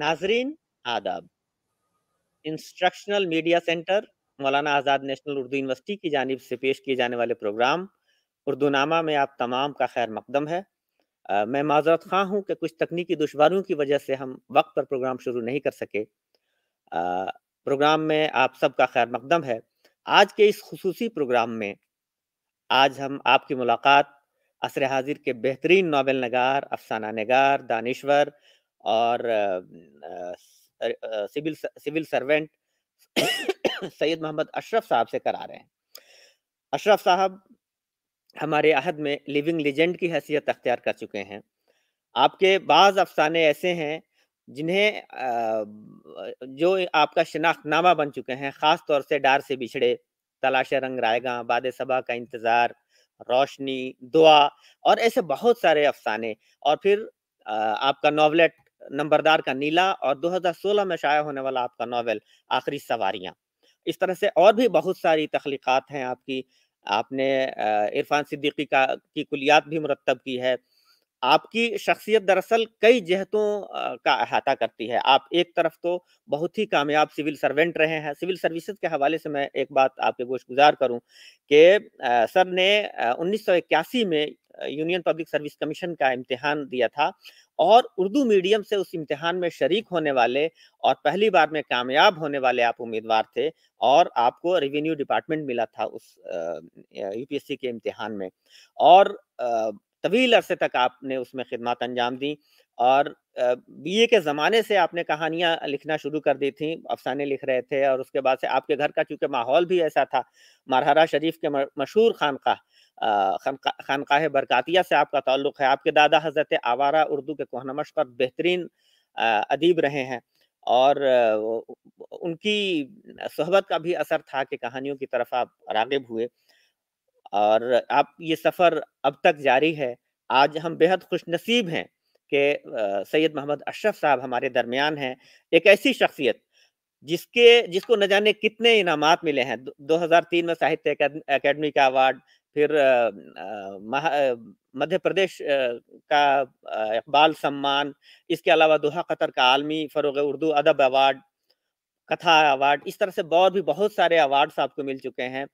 नाजरीन आदाब instructional media centre मौलाना आज़ाद नेशनल उर्दू यूनिवर्सिटी की जानब से पेश किए जाने वाले प्रोग्राम नामा में आप तमाम का खैर मकदम है आ, मैं माजरत खां हूँ कि कुछ तकनीकी दुशवारियों की वजह से हम वक्त पर प्रोग्राम शुरू नहीं कर सके आ, प्रोग्राम में आप सब का खैर मकदम है आज के इस खसूसी प्रोग्राम में आज हम आपकी मुलाकात असर हाजिर के बेहतरीन नावल नगार अफसाना नगार दानश्वर और civil civil servant Syed Mohammad Ashraf साहब से करा रहे हैं अशरफ साहब हमारे अहद में लिविंग लेजेंड की हैसियत अख्तियार कर चुके हैं आपके बाज़ अफसाने ऐसे हैं जिन्हें जो आपका नामा बन चुके हैं ख़ास तौर से डार से बिछड़े तलाश रंग रायगा बाद सबा का इंतज़ार रोशनी दुआ और ऐसे बहुत सारे अफसाने और फिर आपका नॉवलेट नंबरदार का नीला और 2016 में शाया होने वाला आपका नावल आखिरी सवारियाँ इस तरह से और भी बहुत सारी तख्लीकत हैं आपकी आपने इरफान सिद्दीकी का की कुलियात भी मुरतब की है आपकी शख्सियत दरअसल कई जहतों का अहाता करती है आप एक तरफ तो बहुत ही कामयाब सिविल सर्वेंट रहे हैं सिविल सर्विसेज के हवाले से मैं एक बात आपके गोश गुजार करूं कि सर ने उन्नीस में यूनियन पब्लिक सर्विस कमीशन का इम्तिहान दिया था और उर्दू मीडियम से उस इम्तिहान में शरीक होने वाले और पहली बार में कामयाब होने वाले आप उम्मीदवार थे और आपको रेवेन्यू डिपार्टमेंट मिला था उस यूपीएससी के इम्तिहान में और तवील अरसे तक आपने उसमें खिदमत अंजाम दी और बीए के ज़माने से आपने कहानियाँ लिखना शुरू कर दी थी अफसाने लिख रहे थे और उसके बाद से आपके घर का चूँकि माहौल भी ऐसा था मरहरा शरीफ के मशहूर खानका खानकाह बरकातिया से आपका ताल्लुक है आपके दादा हज़रत आवारा उर्दू के कोहनमश पर बेहतरीन अदीब रहे हैं और उनकी सहबत का भी असर था कि कहानियों की तरफ आप रागब हुए और आप ये सफ़र अब तक जारी है आज हम बेहद खुश नसीब हैं कि सैयद मोहम्मद अशरफ साहब हमारे दरमियान हैं एक ऐसी शख्सियत जिसके जिसको न जाने कितने इनामात मिले हैं 2003 में साहित्य अकेडमी का अवार्ड फिर मध्य प्रदेश का इकबाल सम्मान इसके अलावा दोहा कतर का आलमी फ़रोग उर्दू अदब अवार्ड कथा अवार्ड इस तरह से बहुत भी बहुत सारे अवार्ड्स आपको मिल चुके हैं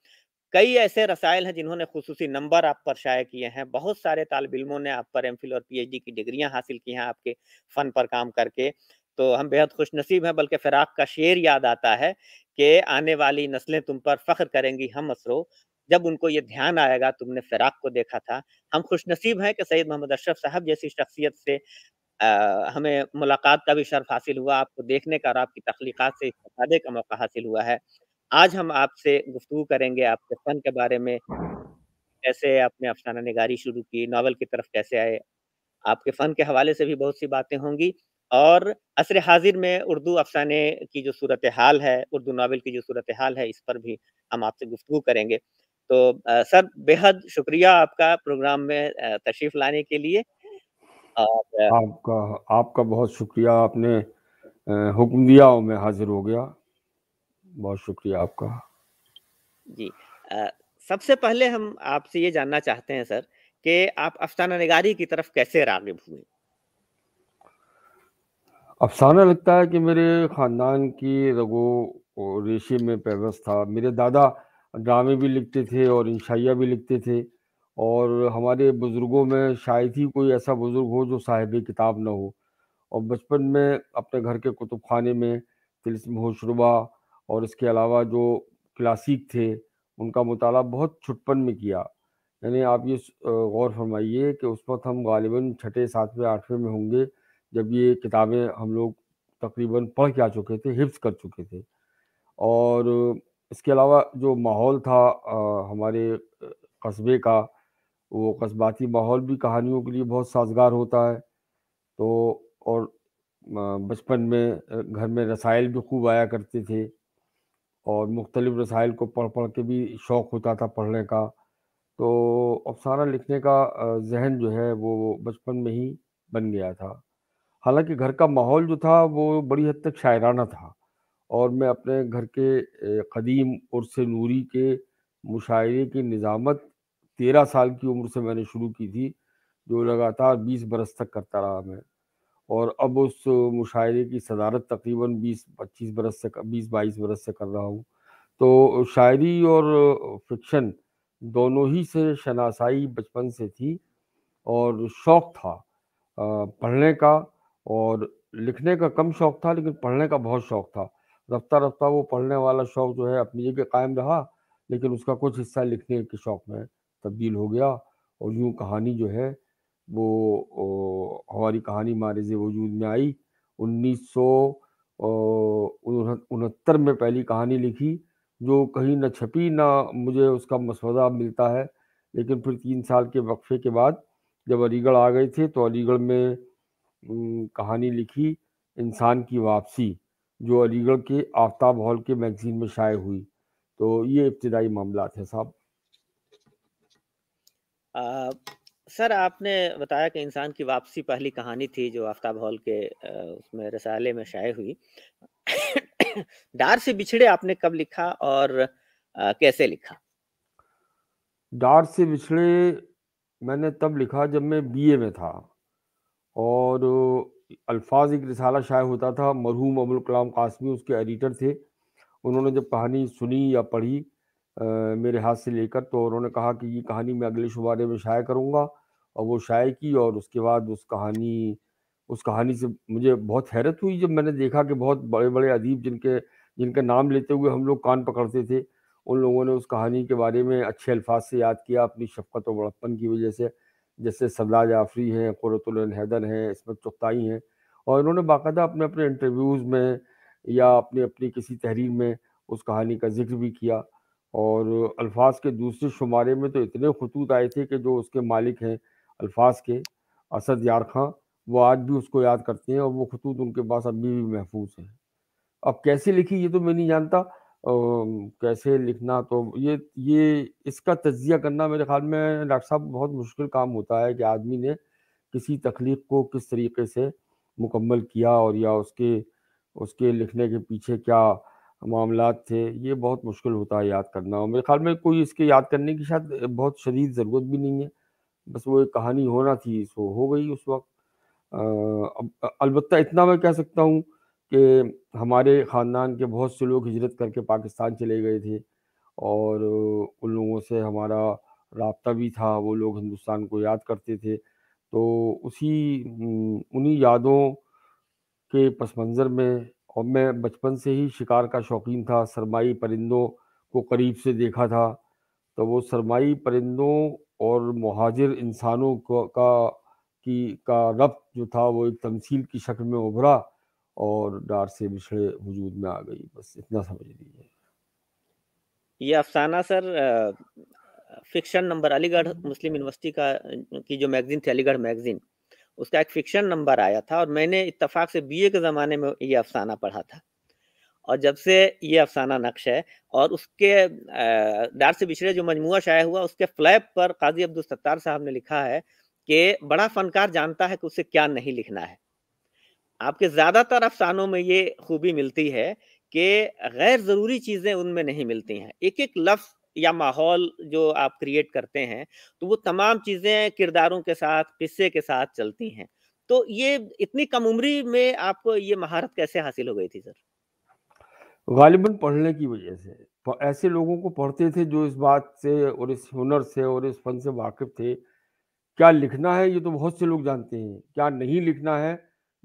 कई ऐसे रसायल हैं जिन्होंने खसूसी नंबर आप पर शाये किए हैं बहुत सारे तालब इलमों ने आप पर एम फिल और पी एच डी की डिग्रियां हासिल की हैं आपके फ़न पर काम करके तो हम बेहद खुश नसीब हैं बल्कि फिराक का शेर याद आता है कि आने वाली नस्लें तुम पर फ़ख्र करेंगी हम असरो जब उनको ये ध्यान आएगा तुमने फिराक को देखा था हम खुशनसीब हैं कि सैयद मोहम्मद अशरफ साहब जैसी शख्सियत से आ, हमें मुलाकात का भी शर्फ हासिल हुआ आपको देखने का और आपकी तख्लीक़ात से इस्तादे का मौका हासिल हुआ है आज हम आपसे गुफ्तु करेंगे आपके फ़न के बारे में कैसे आपने अफसाना निगारी शुरू की नावल की तरफ कैसे आए आपके फ़न के हवाले से भी बहुत सी बातें होंगी और असर हाजिर में उर्दू अफसाने की जो सूरत हाल है उर्दू नावल की जो सूरत हाल है इस पर भी हम आपसे गुफ्तु करेंगे तो सर बेहद शुक्रिया आपका प्रोग्राम में तशरीफ लाने के लिए आपका आपका बहुत शुक्रिया आपने हुक्म दिया और मैं हाजिर हो गया बहुत शुक्रिया आपका जी आ, सबसे पहले हम आपसे ये जानना चाहते हैं सर कि आप अफसाना निगारी की तरफ कैसे रागिब हुए अफसाना लगता है कि मेरे ख़ानदान की रगो रेशे में पैवस्त था मेरे दादा ड्रामे भी लिखते थे और इंशाइया भी लिखते थे और हमारे बुज़ुर्गों में शायद ही कोई ऐसा बुज़ुर्ग हो जो साहिब किताब ना हो और बचपन में अपने घर के कुतुब खाने में तिलस्म होशरुबा और इसके अलावा जो क्लासिक थे उनका मुताला बहुत छुटपन में किया यानी आप ये गौर फरमाइए कि उस वक्त हम गालिबा छठे सातवें आठवें में होंगे जब ये किताबें हम लोग तकरीबन पढ़ के आ चुके थे हिफ्स कर चुके थे और इसके अलावा जो माहौल था आ, हमारे कस्बे का वो कस्बाती माहौल भी कहानियों के लिए बहुत साज़गार होता है। तो और बचपन में घर में रसायल भी खूब आया करते थे और मुख्तलिफ़ रसायल को पढ़-पढ़ के भी शौक़ होता था पढ़ने का। तो अफ़साना लिखने का ज़हन जो है वो बचपन में ही बन गया था। हालाँकि घर का माहौल जो था वो बड़ी हद तक शायराना था। और मैं अपने घर के कदीम उर्स नूरी के मुशायरे की निज़ामत तेरह साल की उम्र से मैंने शुरू की थी जो लगातार बीस बरस तक करता रहा मैं और अब उस मुशायरे की सदारत तकरीबन बीस पच्चीस बरस से बीस बाईस बरस से कर रहा हूँ तो शायरी और फिक्शन दोनों ही से शनासाई बचपन से थी और शौक़ था पढ़ने का और लिखने का कम शौक़ था लेकिन पढ़ने का बहुत शौक़ था रफ्ता रफ्ता वो पढ़ने वाला शौक जो है अपनी जगह कायम रहा लेकिन उसका कुछ हिस्सा लिखने के शौक में तब्दील हो गया और यूँ कहानी जो है वो हमारी कहानी मारज वजूद में आई उन्नीस सौ उनहत्तर में पहली कहानी लिखी जो कहीं ना छपी ना मुझे उसका मसवदा मिलता है लेकिन फिर तीन साल के वक्फे के बाद जब अलीगढ़ आ गए थे तो अलीगढ़ में कहानी लिखी इंसान की वापसी जो अलीगढ़ के आफ्ताब हॉल के मैगजीन में शाये हुई तो ये इब्तदाई मामला थे साहब सर आपने बताया कि इंसान की वापसी पहली कहानी थी जो आफ्ताब हॉल के आ, उसमें रसाले में शाये हुई डार से बिछड़े आपने कब लिखा और आ, कैसे लिखा डार से बिछड़े मैंने तब लिखा जब मैं बीए में था और अल्फाज एक रिसाला शाये होता था मरहूम अबुल कलाम कासमी उसके एडिटर थे उन्होंने जब कहानी सुनी या पढ़ी आ, मेरे हाथ से लेकर तो उन्होंने कहा कि ये कहानी मैं अगले शुमारे में शाये करूँगा और वो शाये की और उसके बाद उस कहानी उस कहानी से मुझे बहुत हैरत हुई जब मैंने देखा कि बहुत बड़े बड़े अदीब जिनके जिनका नाम लेते हुए हम लोग कान पकड़ते थे उन लोगों ने उस कहानी के बारे में अच्छे अल्फाज से याद किया अपनी शफकत और बड़प्पन की वजह से जैसे सरदार जाफरी हैं कुरतुल हैदर हैं इसमत चुगताई हैं और इन्होंने बाकायदा अपने अपने इंटरव्यूज़ में या अपनी अपनी किसी तहरीर में उस कहानी का जिक्र भी किया और अल्फाज के दूसरे शुमारे में तो इतने खतूत आए थे कि जो उसके मालिक हैं अल्फाज के असद यार खां वो आज भी उसको याद करते हैं और वो खतूत उनके पास अभी भी महफूज हैं अब कैसे लिखी ये तो मैं नहीं जानता कैसे लिखना तो ये ये इसका तजिया करना मेरे ख्याल में डॉक्टर साहब बहुत मुश्किल काम होता है कि आदमी ने किसी तख्लीक को किस तरीके से मुकम्मल किया और या उसके उसके लिखने के पीछे क्या मामला थे ये बहुत मुश्किल होता है याद करना और मेरे ख्याल में कोई इसके याद करने की शायद बहुत शदीद ज़रूरत भी नहीं है बस वो एक कहानी होना थी सो हो गई उस वक्त अलबत्त इतना मैं कह सकता हूँ कि हमारे ख़ानदान के बहुत से लोग हिजरत करके पाकिस्तान चले गए थे और उन लोगों से हमारा रबता भी था वो लोग हिंदुस्तान को याद करते थे तो उसी उन्हीं यादों के पस मंज़र में और मैं बचपन से ही शिकार का शौकीन था सरमाई परिंदों को करीब से देखा था तो वो सरमाई परिंदों और महाजिर इंसानों का की का रब्त जो था वो एक तमसील की शक्ल में उभरा और डार से बिछड़े वजूद में आ गई बस इतना समझ लीजिए ये अफसाना sir fiction number Aligarh Muslim University का की जो मैगजीन थी अलीगढ़ मैगजीन उसका एक फिक्शन नंबर आया था और मैंने इतफाक से बीए के ज़माने में ये अफसाना पढ़ा था और जब से ये अफसाना नक्श है और उसके डार से बिछड़े जो मजमू शाया हुआ उसके फ्लैप पर काजी अब्दुल सत्तार साहब ने लिखा है कि बड़ा फनकार जानता है कि उसे क्या नहीं लिखना है आपके ज़्यादातर अफसानों में ये खूबी मिलती है कि गैर ज़रूरी चीज़ें उनमें नहीं मिलती हैं एक एक लफ्ज़ या माहौल जो आप क्रिएट करते हैं तो वो तमाम चीज़ें किरदारों के साथ किस्से के साथ चलती हैं तो ये इतनी कम उम्री में आपको ये महारत कैसे हासिल हो गई थी सर गालिबन पढ़ने की वजह से ऐसे लोगों को पढ़ते थे जो इस बात से और इस हुनर से और इस फन से वाकिफ थे क्या लिखना है ये तो बहुत से लोग जानते हैं क्या नहीं लिखना है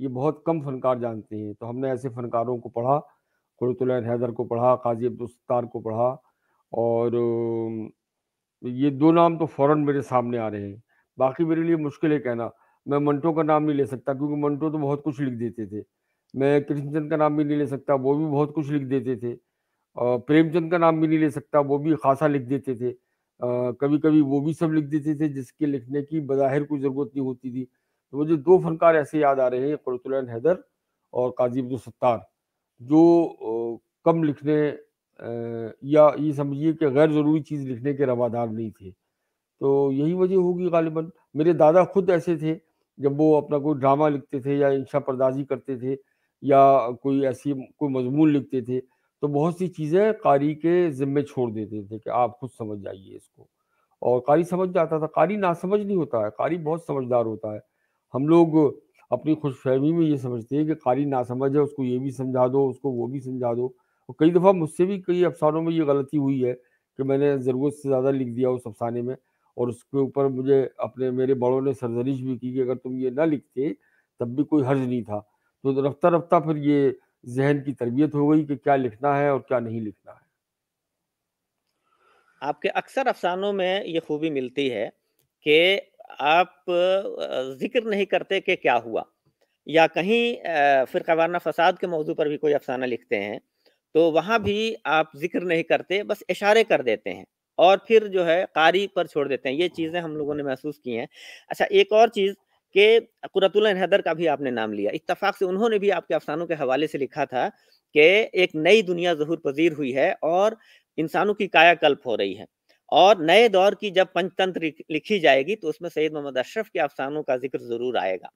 ये बहुत कम फनकार जानते हैं तो हमने ऐसे फनकारों को पढ़ा कुरतुलैन हैदर को पढ़ा काजी अब्दुलस्तार को पढ़ा और ये दो नाम तो फ़ौर मेरे सामने आ रहे हैं बाकी मेरे लिए मुश्किल है कहना मैं मंटो का नाम नहीं ले सकता क्योंकि मंटो तो बहुत कुछ लिख देते थे मैं कृष्णचंद का नाम भी नहीं ले सकता वो भी बहुत कुछ लिख देते थे प्रेमचंद का नाम भी नहीं ले सकता वो भी खासा लिख देते थे कभी कभी वो भी सब लिख देते थे जिसके लिखने की बज़ाहिर कोई ज़रूरत नहीं होती थी तो मुझे दो फनकार ऐसे याद आ रहे हैं कुरतुलैन हैदर और काजी अब्दुल सत्तार जो कम लिखने या ये समझिए कि गैर ज़रूरी चीज़ लिखने के रवादार नहीं थे तो यही वजह होगी गालिबा मेरे दादा खुद ऐसे थे जब वो अपना कोई ड्रामा लिखते थे या इंशा परदाजी करते थे या कोई ऐसी कोई मजमून लिखते थे तो बहुत सी चीज़ें कारी के ज़िम्मे छोड़ देते थे कि आप खुद समझ जाइए इसको और कारी समझ जाता था कारी नासमझ नहीं होता है कारी बहुत समझदार होता है हम लोग अपनी खुशफहमी में ये समझते हैं कि कारी ना समझ है उसको ये भी समझा दो उसको वो भी समझा दो और कई दफ़ा मुझसे भी कई अफसानों में ये गलती हुई है कि मैंने ज़रूरत से ज़्यादा लिख दिया उस अफसाने में और उसके ऊपर मुझे अपने मेरे बड़ों ने सरजरिश भी की कि अगर तुम ये ना लिखते तब भी कोई हर्ज नहीं था तो रफ्ता रफ्ता फिर ये जहन की तरबियत हो गई कि क्या लिखना है और क्या नहीं लिखना है आपके अक्सर अफसानों में ये खूबी मिलती है कि आप जिक्र नहीं करते कि क्या हुआ या कहीं फिर वाराना फसाद के मौजू पर भी कोई अफसाना लिखते हैं तो वहाँ भी आप जिक्र नहीं करते बस इशारे कर देते हैं और फिर जो है कारी पर छोड़ देते हैं ये चीज़ें हम लोगों ने महसूस की हैं अच्छा एक और चीज़ के कुरतुल हैदर का भी आपने नाम लिया इतफाक़ से उन्होंने भी आपके अफसानों के हवाले से लिखा था कि एक नई दुनिया जहूर पजीर हुई है और इंसानों की कायाकल्प हो रही है और नए दौर की जब पंचतंत्र लिखी जाएगी तो उसमें सैयद मोहम्मद अशरफ के अफसानों का जिक्र जरूर आएगा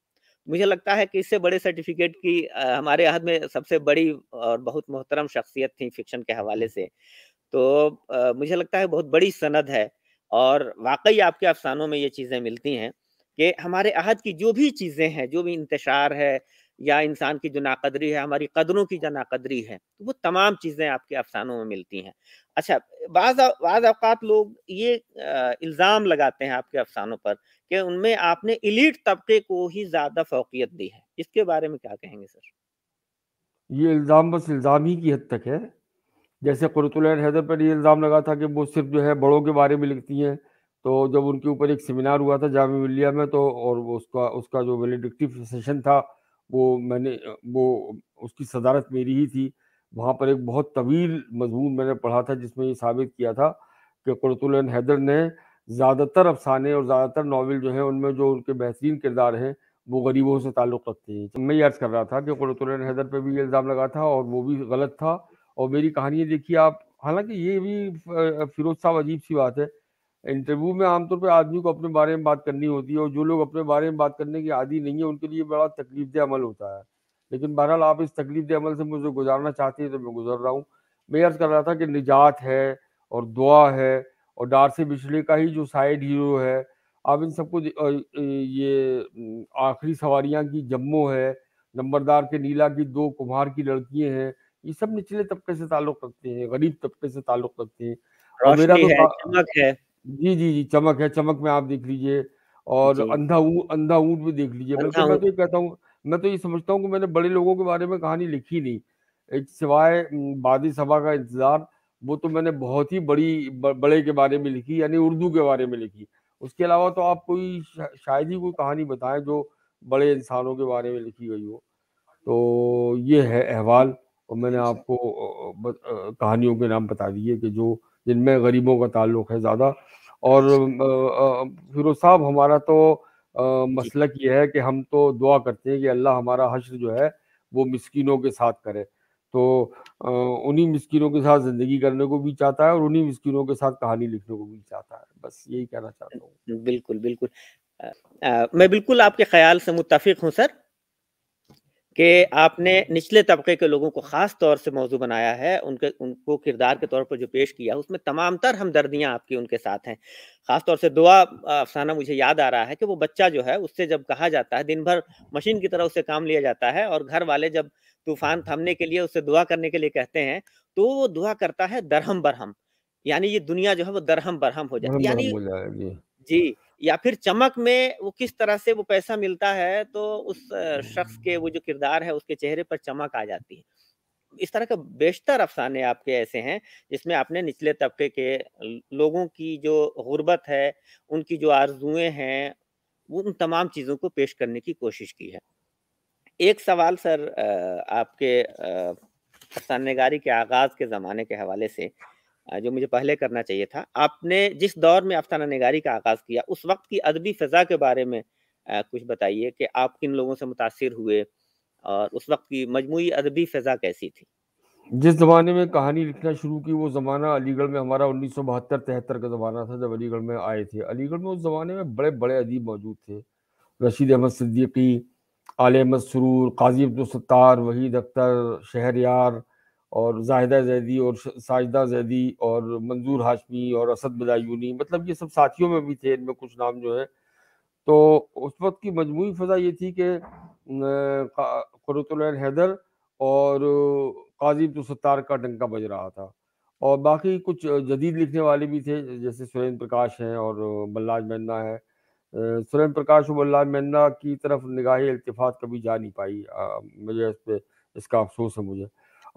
मुझे लगता है कि इससे बड़े सर्टिफिकेट की हमारे अहद में सबसे बड़ी और बहुत मोहतरम शख्सियत थी फिक्शन के हवाले से तो मुझे लगता है बहुत बड़ी सनद है और वाकई आपके अफसानों में ये चीज़ें मिलती हैं कि हमारे अहद की जो भी चीज़ें हैं जो भी इंतशार है या इंसान की जो नाकदरी है हमारी कदरों की जो नाकदरी है तो वो तमाम चीज़ें आपके अफसानों में मिलती हैं अच्छा बाज़ बाज़ अवकात लोग ये इल्ज़ाम लगाते हैं आपके अफसानों पर कि उनमें आपने इलीट तबके को ही ज़्यादा फोकियत दी है इसके बारे में क्या कहेंगे सर ये इल्ज़ाम बस इल्ज़ाम ही की हद तक है जैसे कुरतुलैन हैदर पर ये इल्ज़ाम लगा था कि वो सिर्फ जो है बड़ों के बारे में लिखती हैं तो जब उनके ऊपर एक सेमिनार हुआ था जाम मिलिया में तो और उसका उसका जो वेलीडिक्टिव सेशन था वो मैंने वो उसकी सदारत मेरी ही थी वहाँ पर एक बहुत तवील मजमून मैंने पढ़ा था जिसमें ये साबित किया था कि कुरतुलन हैदर ने ज़्यादातर अफसाने और ज़्यादातर नावल जो हैं उनमें जो उनके बेहतरीन किरदार हैं वो गरीबों से ताल्लुक़ रखते हैं मैं याद कर रहा था कि कुरतुलन हैदर पर भी इल्ज़ाम लगा था और वो भी गलत था और मेरी कहानी देखिए आप हालांकि ये भी फिरोज साहब अजीब सी बात है इंटरव्यू में आमतौर पर आदमी को अपने बारे में बात करनी होती है और जो लोग अपने बारे में बात करने के आदि नहीं है उनके लिए बड़ा तकलीफ दे अमल होता है लेकिन बहरहाल आप इस तकलीफ दे अमल से मुझे गुजारना चाहते हैं तो मैं गुजर रहा हूँ मैं अर्ज़ कर रहा था कि निजात है और दुआ है और डार से बिछड़े का ही जो साइड हीरो है आप इन सबको ये आखिरी सवारियाँ की जम्मो है नंबरदार के नीला की दो कुम्हार की लड़कियाँ हैं ये सब निचले तबके से ताल्लुक़ रखते हैं गरीब तबके से ताल्लुक़ रखते हैं और मेरा तो है, जी जी जी चमक है चमक में आप देख लीजिए और अंधा ऊ, अंधा ऊंट भी देख लीजिए बल्कि मैं तो ये कहता हूँ मैं तो ये समझता हूँ कि मैंने बड़े लोगों के बारे में कहानी लिखी नहीं एक सिवाय बादी सभा का इंतजार वो तो मैंने बहुत ही बड़ी ब, बड़े के बारे में लिखी यानी उर्दू के बारे में लिखी उसके अलावा तो आप कोई शा, शायद ही कोई कहानी बताएं जो बड़े इंसानों के बारे में लिखी गई हो तो ये है अहवाल और मैंने अच्छा। आपको कहानियों के नाम बता दिए कि जो जिनमें गरीबों का ताल्लुक है ज़्यादा और फिरोज साहब हमारा तो मसलक ये है कि हम तो दुआ करते हैं कि अल्लाह हमारा हश्र जो है वो मिसकिनों के साथ करे तो उन्हीं मिसकिनों के साथ ज़िंदगी करने को भी चाहता है और उन्हीं मिसकिनों के साथ कहानी लिखने को भी चाहता है बस यही कहना चाहता हूँ बिल्कुल बिल्कुल आ, मैं बिल्कुल आपके ख्याल से मुतफिक हूँ सर कि आपने निचले तबके के लोगों को ख़ास तौर से मौजू बनाया है उनके उनको किरदार के तौर पर जो पेश किया उसमें तमाम तर हमदर्दियाँ आपकी उनके साथ हैं ख़ास तौर से दुआ अफसाना मुझे याद आ रहा है कि वो बच्चा जो है उससे जब कहा जाता है दिन भर मशीन की तरह उससे काम लिया जाता है और घर वाले जब तूफान थमने के लिए उससे दुआ करने के लिए कहते हैं तो वो दुआ करता है दरहम बरहम यानी ये दुनिया जो है वो दरहम बरहम हो जाती है यानी जी या फिर चमक में वो किस तरह से वो पैसा मिलता है तो उस शख्स के वो जो किरदार है उसके चेहरे पर चमक आ जाती है इस तरह के बेशतर अफसाने आपके ऐसे हैं जिसमें आपने निचले तबके के लोगों की जो गुर्बत है उनकी जो आरजुएं हैं उन तमाम चीज़ों को पेश करने की कोशिश की है एक सवाल सर आपके अफसानगारी के आगाज़ के ज़माने के हवाले से जो मुझे पहले करना चाहिए था आपने जिस दौर में अफसाना नगारी का आगाज़ किया उस वक्त की अदबी फ़ज़ा के बारे में कुछ बताइए कि आप किन लोगों से मुतासर हुए और उस वक्त की मजमू अदबी फ़ज़ा कैसी थी जिस ज़माने में कहानी लिखना शुरू की वो ज़माना अलीगढ़ में हमारा उन्नीस सौ बहत्तर तिहत्तर का ज़माना था जब अलीगढ़ में आए थे अलीगढ़ में उस ज़माने में बड़े बड़े अदीब मौजूद थे रशीद अहमद सिद्दीकी आल अहमद सरूर काजी अब्दुल सत्तार वहीद अख्तर शहर यार और जाहिदा जैदी और साजदा जैदी और मंजूर हाशमी और असद बदायूनी मतलब ये सब साथियों में भी थे इनमें कुछ नाम जो है तो उस वक्त की मजमू फ़जा ये थी कि करतुल हैदर और काजी सत्तार का डंका बज रहा था और बाकी कुछ जदीद लिखने वाले भी थे जैसे सुरेंद्र प्रकाश हैं और बल्लाज मैन्ना है सुरेंद्र प्रकाश और बल्लाज मैन्ना की तरफ निगाह इल्तफात कभी जा नहीं पाई मुझे इस पर इसका अफसोस है मुझे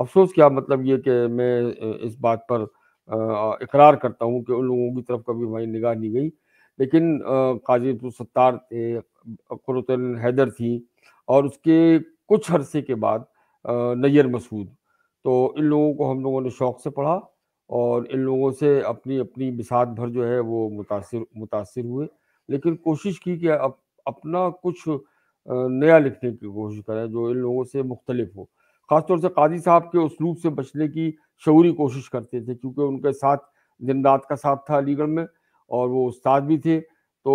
अफसोस क्या मतलब ये कि मैं इस बात पर इकरार करता हूँ कि उन लोगों की तरफ कभी हमारी निगाह नहीं गई लेकिन काजी सत्तार थे कुरतन हैदर थी और उसके कुछ अरसे के बाद नैर मसूद तो इन लोगों को हम लोगों ने शौक़ से पढ़ा और इन लोगों से अपनी अपनी बिसात भर जो है वो मुतासर मुतासर हुए लेकिन कोशिश की कि अप, अपना कुछ नया लिखने की कोशिश करें जो इन लोगों से मुख्तलिफ हो ख़ासतौर से काजी साहब के उसलूब से बचने की शौरी कोशिश करते थे क्योंकि उनके साथ दिन रात का साथ था अलीगढ़ में और वो उस्ताद भी थे तो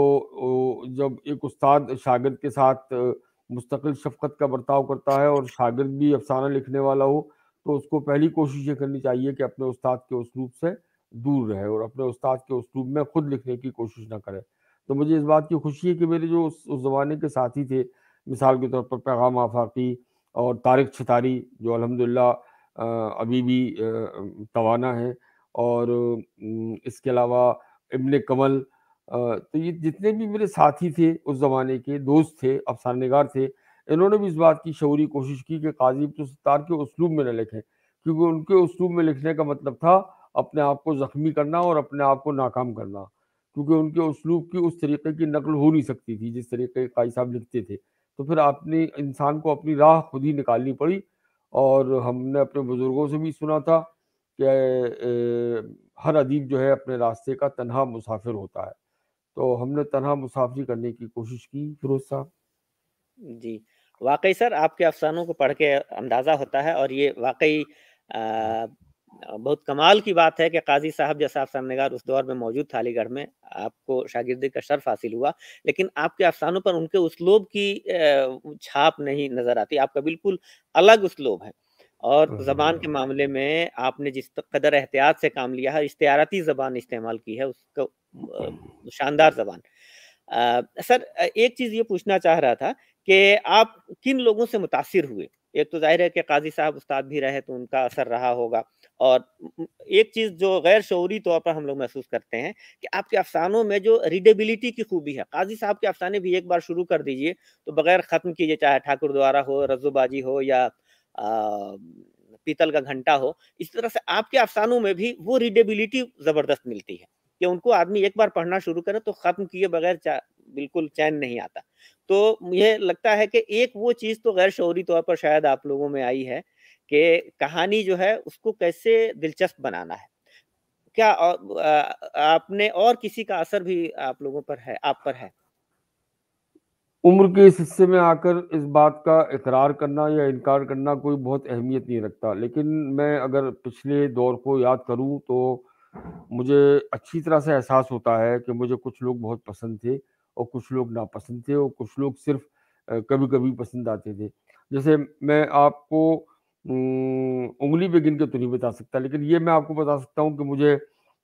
जब एक उस्ताद शागिद के साथ मुस्तकिल शफकत का बर्ताव करता है और शागिद भी अफसाना लिखने वाला हो तो उसको पहली कोशिश ये करनी चाहिए कि अपने उस्ताद के उसलूब से दूर रहे और अपने उस्ताद के उसलूब में खुद लिखने की कोशिश ना करे तो मुझे इस बात की खुशी है कि मेरे जो उस, उस ज़माने के साथी थे मिसाल के तौर पर पैगाम आफाकी और तारक छतारी जो अलहमदिल्ला अभी भी तवाना है और इसके अलावा इबन कमल तो ये जितने भी मेरे साथी थे उस ज़माने के दोस्त थे अफसानगार थे इन्होंने भी इस बात की शौरी कोशिश की कि काजी तो सत्तार के उसलूब में न लिखें क्योंकि उनके उसलूब में लिखने का मतलब था अपने आप को ज़ख्मी करना और अपने आप को नाकाम करना क्योंकि उनके उसलूब की उस तरीके की नकल हो नहीं सकती थी जिस तरीके काई साहब लिखते थे तो फिर आपने इंसान को अपनी राह खुद ही निकालनी पड़ी और हमने अपने बुज़ुर्गों से भी सुना था कि हर अदीब जो है अपने रास्ते का तनहा मुसाफिर होता है तो हमने तनहा मुसाफरी करने की कोशिश की फिरोज साहब जी वाकई सर आपके अफसानों को पढ़ के अंदाज़ा होता है और ये वाकई बहुत कमाल की बात है कि काजी साहब जैसा आप सामनेगार उस दौर में मौजूद था अलीगढ़ में आपको शागिर्दी का शर्फ हासिल हुआ लेकिन आपके अफसानों पर उनके उसलोब की छाप नहीं नज़र आती आपका बिल्कुल अलग उसलोब है और ज़बान के हाँ। मामले में आपने जिस कदर एहतियात से काम लिया है इश्तारती ज़बान इस्तेमाल की है उसको हाँ। शानदार ज़बान सर एक चीज़ ये पूछना चाह रहा था कि आप किन लोगों से मुतासर हुए एक तो जाहिर है कि काजी साहब उस्ताद भी रहे तो उनका असर रहा होगा और एक चीज़ जो गैर शौरी तौर पर हम लोग महसूस करते हैं कि आपके अफसानों में जो रीडेबिलिटी की खूबी है काजी साहब के अफसाने भी एक बार शुरू कर दीजिए तो बगैर ख़त्म कीजिए चाहे ठाकुर द्वारा हो रजोबाजी हो या पीतल का घंटा हो इस तरह से आपके अफसानों में भी वो रीडेबिलिटी ज़बरदस्त मिलती है कि उनको आदमी एक बार पढ़ना शुरू करे तो ख़त्म किए बगैर बिल्कुल चैन नहीं आता तो मुझे लगता है कि एक वो चीज़ तो गैर शौरी तौर पर शायद आप लोगों में आई है कि कहानी जो है उसको कैसे दिलचस्प बनाना है क्या आ, आपने और किसी का असर भी आप लोगों पर है आप पर है उम्र के इस हिस्से में आकर इस बात का इकरार करना या इनकार करना कोई बहुत अहमियत नहीं रखता लेकिन मैं अगर पिछले दौर को याद करूं तो मुझे अच्छी तरह से एहसास होता है कि मुझे कुछ लोग बहुत पसंद थे और कुछ लोग नापसंद थे और कुछ लोग सिर्फ कभी कभी पसंद आते थे जैसे मैं आपको उंगली पे गिन के तो नहीं बता सकता लेकिन ये मैं आपको बता सकता हूँ कि मुझे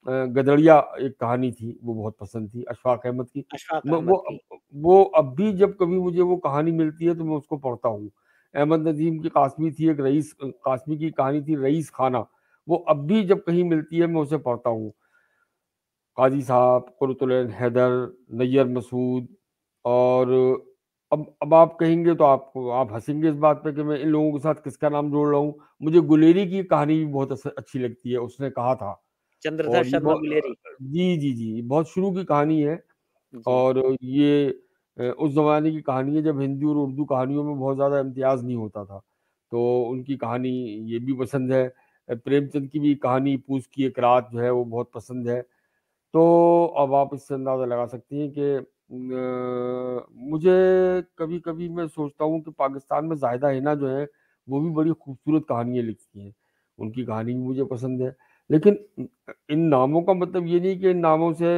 गदड़िया एक कहानी थी वो बहुत पसंद थी अशफाक अहमद की वो वो अब भी जब कभी मुझे वो कहानी मिलती है तो मैं उसको पढ़ता हूँ अहमद नदीम की कासमी थी एक रईस कासमी की कहानी थी रईस खाना वो अब भी जब कहीं मिलती है मैं उसे पढ़ता हूँ काजी साहब क़ुरतल हैदर नैयर मसूद और अब अब आप कहेंगे तो आपको आप हंसेंगे इस बात पे कि मैं इन लोगों के साथ किसका नाम जोड़ रहा हूँ मुझे गुलेरी की कहानी भी बहुत अच्छी लगती है उसने कहा था चंद्रधर शर्मा गुलेरी जी जी जी बहुत शुरू की कहानी है और ये उस जमाने की कहानी है जब हिंदी और उर्दू कहानियों में बहुत ज़्यादा इम्तियाज़ नहीं होता था तो उनकी कहानी ये भी पसंद है प्रेमचंद की भी कहानी पूछ की एक रात जो है वो बहुत पसंद है तो अब आप इससे अंदाज़ा लगा सकती हैं कि मुझे कभी कभी मैं सोचता हूँ कि पाकिस्तान में जाहिदा हिना जो है वो भी बड़ी खूबसूरत कहानियाँ लिखती हैं उनकी कहानी भी मुझे पसंद है लेकिन इन नामों का मतलब ये नहीं कि इन नामों से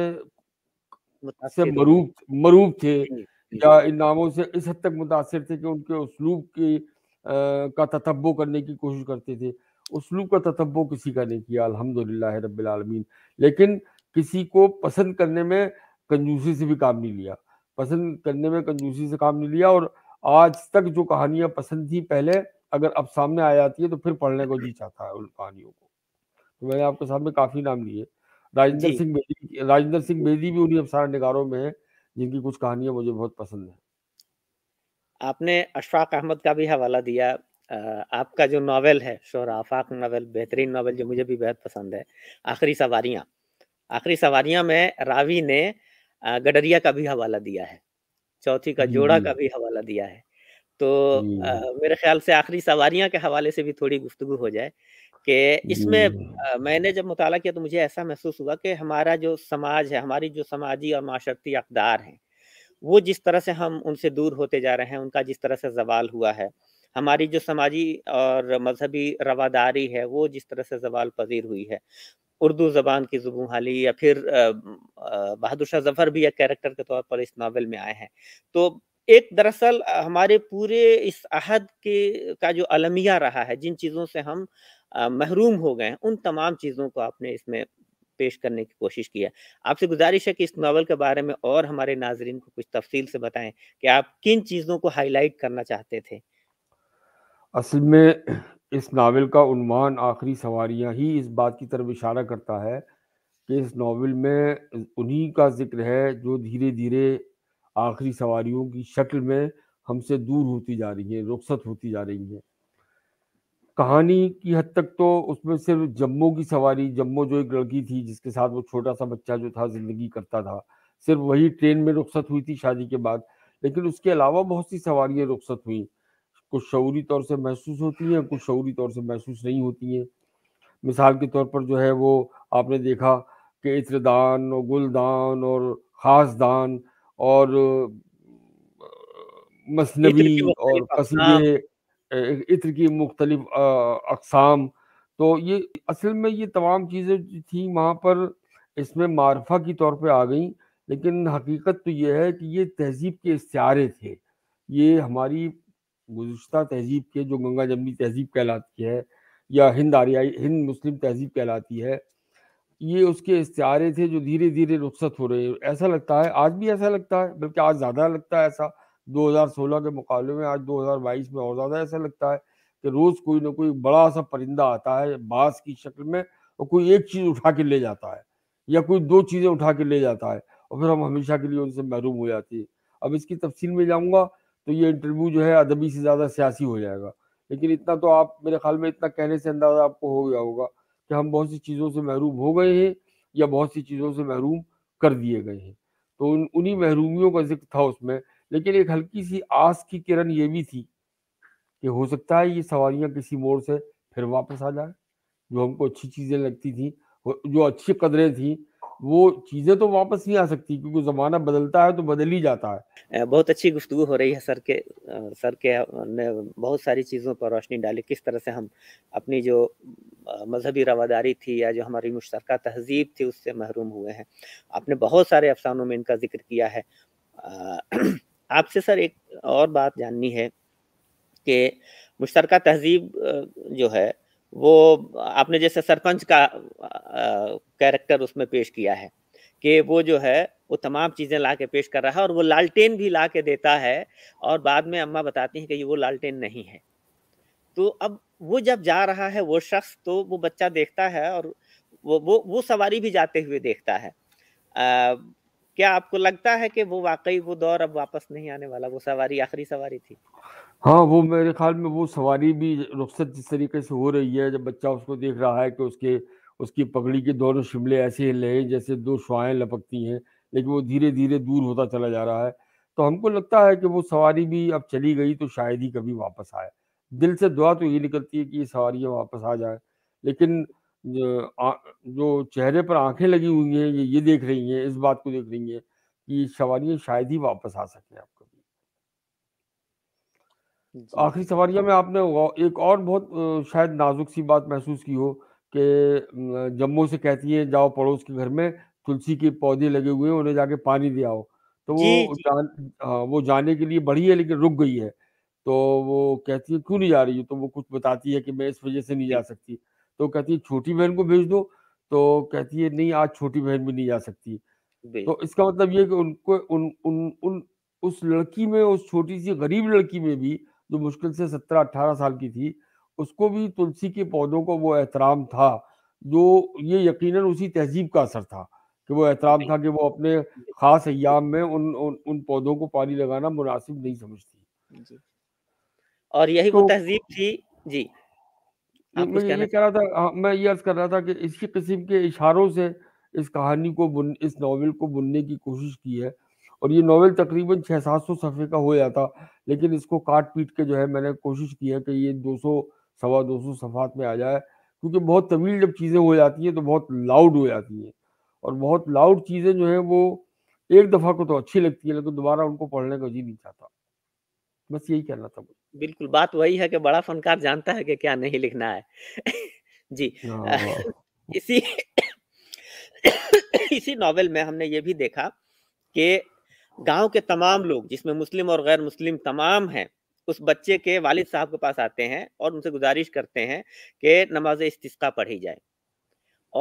से मरूब मरूब थे या इन नामों से इस हद तक मुतासर थे कि उनके उसलूब की का ततब्बो करने की कोशिश करते थे उसलूब का ततब्बो किसी का नहीं किया अलहमदिल्ला रबालमीन लेकिन किसी को पसंद करने में कंजूसी से भी काम नहीं लिया पसंद करने में कंजूसी से काम नहीं लिया और आज तक जो कहानियां पसंद थी पहले अगर अब सामने आ जाती है तो फिर पढ़ने को जी चाहता है उन कहानियों को तो मैंने आपके सामने काफी नाम लिए राजेंद्र सिंह बेदी राजेंद्र सिंह बेदी भी उन्हीं अफसारा निगारों में है जिनकी कुछ कहानियां मुझे बहुत पसंद है आपने अशफाक अहमद का भी हवाला दिया आपका जो नावल है शोर आफाक नावल बेहतरीन नावल जो मुझे भी बेहद पसंद है आखिरी सवारियाँ आखिरी सवारियां में रावी ने गडरिया का भी हवाला दिया है चौथी का जोड़ा का हम्म। भी हवाला दिया है तो आ, हम्म। मेरे ख्याल से आखिरी सवारियां के हवाले से भी थोड़ी गुफ्तु हो जाए कि इसमें मैंने जब मुताला किया तो मुझे ऐसा महसूस हुआ कि हमारा जो समाज है हमारी जो समाजी और माशरती अकदार हैं वो जिस तरह से हम उनसे दूर होते जा रहे हैं उनका जिस तरह से जवाल हुआ है हमारी जो समाजी और मजहबी रवादारी है वो जिस तरह से जवाल पजीर हुई है उर्दू ज़बान की जुबू हाली या फिर बहादुर शाह जफ़र भी एक कैरेक्टर के तौर पर इस नावल में आए हैं तो एक दरअसल हमारे पूरे इस अहद के का जो अलमिया रहा है जिन चीज़ों से हम महरूम हो गए हैं उन तमाम चीज़ों को आपने इसमें पेश करने की कोशिश की है आपसे गुजारिश है कि इस नावल के बारे में और हमारे नाजरन को कुछ तफसील से बताएं कि आप किन चीज़ों को हाईलाइट करना चाहते थे असल में इस नावल का उन्वान आखिरी सवारियाँ ही इस बात की तरफ इशारा करता है कि इस नावल में उन्हीं का जिक्र है जो धीरे धीरे आखिरी सवारियों की शक्ल में हमसे दूर होती जा रही हैं रुखसत होती जा रही हैं कहानी की हद तक तो उसमें सिर्फ जम्मू की सवारी जम्मू जो एक लड़की थी जिसके साथ वो छोटा सा बच्चा जो था ज़िंदगी करता था सिर्फ वही ट्रेन में रुखसत हुई थी शादी के बाद लेकिन उसके अलावा बहुत सी सवारियाँ रुखसत हुई कुछ शौरी तौर से महसूस होती हैं कुछ शौरी तौर से महसूस नहीं होती हैं मिसाल के तौर पर जो है वो आपने देखा कि इत्रदान और गुलदान और खास दान और मसनवी और कसीदे इत्र की मुख्तलिफ अकसाम तो ये असल में ये तमाम चीज़ें थी वहाँ पर इसमें मारफा की तौर पे आ गई लेकिन हकीकत तो ये है कि ये तहजीब के इस्तारे थे ये हमारी गुज्तर तहजीब के जो गंगा जमनी तहजीब कहलाती है या हिंद आर्याई हिंद मुस्लिम तहजीब कहलाती है ये उसके इश्तारे थे जो धीरे धीरे रुख्सत हो रहे हैं ऐसा लगता है आज भी ऐसा लगता है बल्कि आज ज़्यादा लगता है ऐसा 2016 के मुकाबले में आज 2022 में और ज़्यादा ऐसा लगता है कि रोज़ कोई ना कोई बड़ा सा परिंदा आता है बाँस की शक्ल में और कोई एक चीज़ उठा के ले जाता है या कोई दो चीज़ें उठा के ले जाता है और फिर हम हमेशा के लिए उनसे महरूम हो जाती है अब इसकी तफसील में जाऊँगा तो ये इंटरव्यू जो है अदबी से ज़्यादा सियासी हो जाएगा लेकिन इतना तो आप मेरे ख्याल में इतना कहने से अंदाज़ा आपको हो गया होगा कि हम बहुत सी चीज़ों से महरूम हो गए हैं या बहुत सी चीज़ों से महरूम कर दिए गए हैं तो उन उन्हीं महरूमियों का जिक्र था उसमें लेकिन एक हल्की सी आस की किरण ये भी थी कि हो सकता है ये सवारियाँ किसी मोड़ से फिर वापस आ जाए जो हमको अच्छी चीज़ें लगती थी जो अच्छी कदरें थी वो चीज़ें तो वापस नहीं आ सकती क्योंकि ज़माना बदलता है तो बदल ही जाता है बहुत अच्छी गुफ्तु हो रही है सर के सर के ने बहुत सारी चीज़ों पर रोशनी डाली किस तरह से हम अपनी जो मजहबी रवादारी थी या जो हमारी मुश्तरक तहजीब थी उससे महरूम हुए हैं आपने बहुत सारे अफसानों में इनका जिक्र किया है आपसे सर एक और बात जाननी है कि मुश्तरक तहजीब जो है वो आपने जैसे सरपंच का कैरेक्टर उसमें पेश किया है कि वो जो है वो तमाम चीज़ें ला के पेश कर रहा है और वो लालटेन भी ला के देता है और बाद में अम्मा बताती हैं कि ये वो लालटेन नहीं है तो अब वो जब जा रहा है वो शख्स तो वो बच्चा देखता है और वो वो वो सवारी भी जाते हुए देखता है आ, क्या आपको लगता है कि वो वाकई वो दौर अब वापस नहीं आने वाला वो सवारी आखिरी सवारी थी हाँ वो मेरे ख्याल में वो सवारी भी रुख्सत जिस तरीके से हो रही है जब बच्चा उसको देख रहा है कि उसके उसकी पगड़ी के दोनों शिमले ऐसे हिल रहे हैं जैसे दो शुआएँ लपकती हैं लेकिन वो धीरे धीरे दूर होता चला जा रहा है तो हमको लगता है कि वो सवारी भी अब चली गई तो शायद ही कभी वापस आए दिल से दुआ तो ये निकलती है कि ये सवारियाँ वापस आ जाए लेकिन जो चेहरे पर आंखें लगी हुई हैं ये ये देख रही हैं इस बात को देख रही हैं कि सवारियाँ शायद ही वापस आ सकें अब आखिरी सवारिया में आपने एक और बहुत शायद नाजुक सी बात महसूस की हो कि जम्मू से कहती है जाओ पड़ोस के घर में तुलसी के पौधे लगे हुए हैं उन्हें जाके पानी दिया हो तो वो जान आ, वो जाने के लिए बढ़ी है लेकिन रुक गई है तो वो कहती है क्यों नहीं जा रही है तो वो कुछ बताती है कि मैं इस वजह से नहीं जा सकती तो कहती है छोटी बहन को भेज दो तो कहती है नहीं आज छोटी बहन भी नहीं जा सकती तो इसका मतलब ये कि उनको उन उन उन उस लड़की में उस छोटी सी गरीब लड़की में भी जो मुश्किल से सत्रह अट्ठारह साल की थी उसको भी तुलसी के पौधों को वो एहतराम था जो ये यकीनन उसी तहजीब का असर था कि वो एहतराम था कि वो अपने खास अयाम में उन उन, उन पौधों को पानी लगाना मुनासिब नहीं समझती और यही तो, वो तहजीब थी जी मैं ये कह रहा था हाँ, मैं ये अर्ज कर रहा था कि इसी किस्म के इशारों से इस कहानी को बुन इस नावल को बुनने की कोशिश की है और ये नावल तकरीबन छः सात सौ सफ़े का हो जाता लेकिन इसको काट पीट के जो है मैंने कोशिश की है कि ये दो सौ सवा दो सौ सफ़ात में आ जाए क्योंकि बहुत तवील जब चीज़ें हो जाती हैं तो बहुत लाउड हो जाती हैं और बहुत लाउड चीज़ें जो हैं वो एक दफ़ा को तो अच्छी लगती है लेकिन दोबारा उनको पढ़ने का जी नहीं चाहता बस यही कहना था बिल्कुल बात वही है कि बड़ा फनकार जानता है कि क्या नहीं लिखना है जी हाँ, इसी इसी नॉवेल में हमने ये भी देखा कि गांव के तमाम लोग जिसमें मुस्लिम और गैर मुस्लिम तमाम हैं उस बच्चे के वालिद साहब के पास आते हैं और उनसे गुजारिश करते हैं कि नमाज इस्तिस्का पढ़ी जाए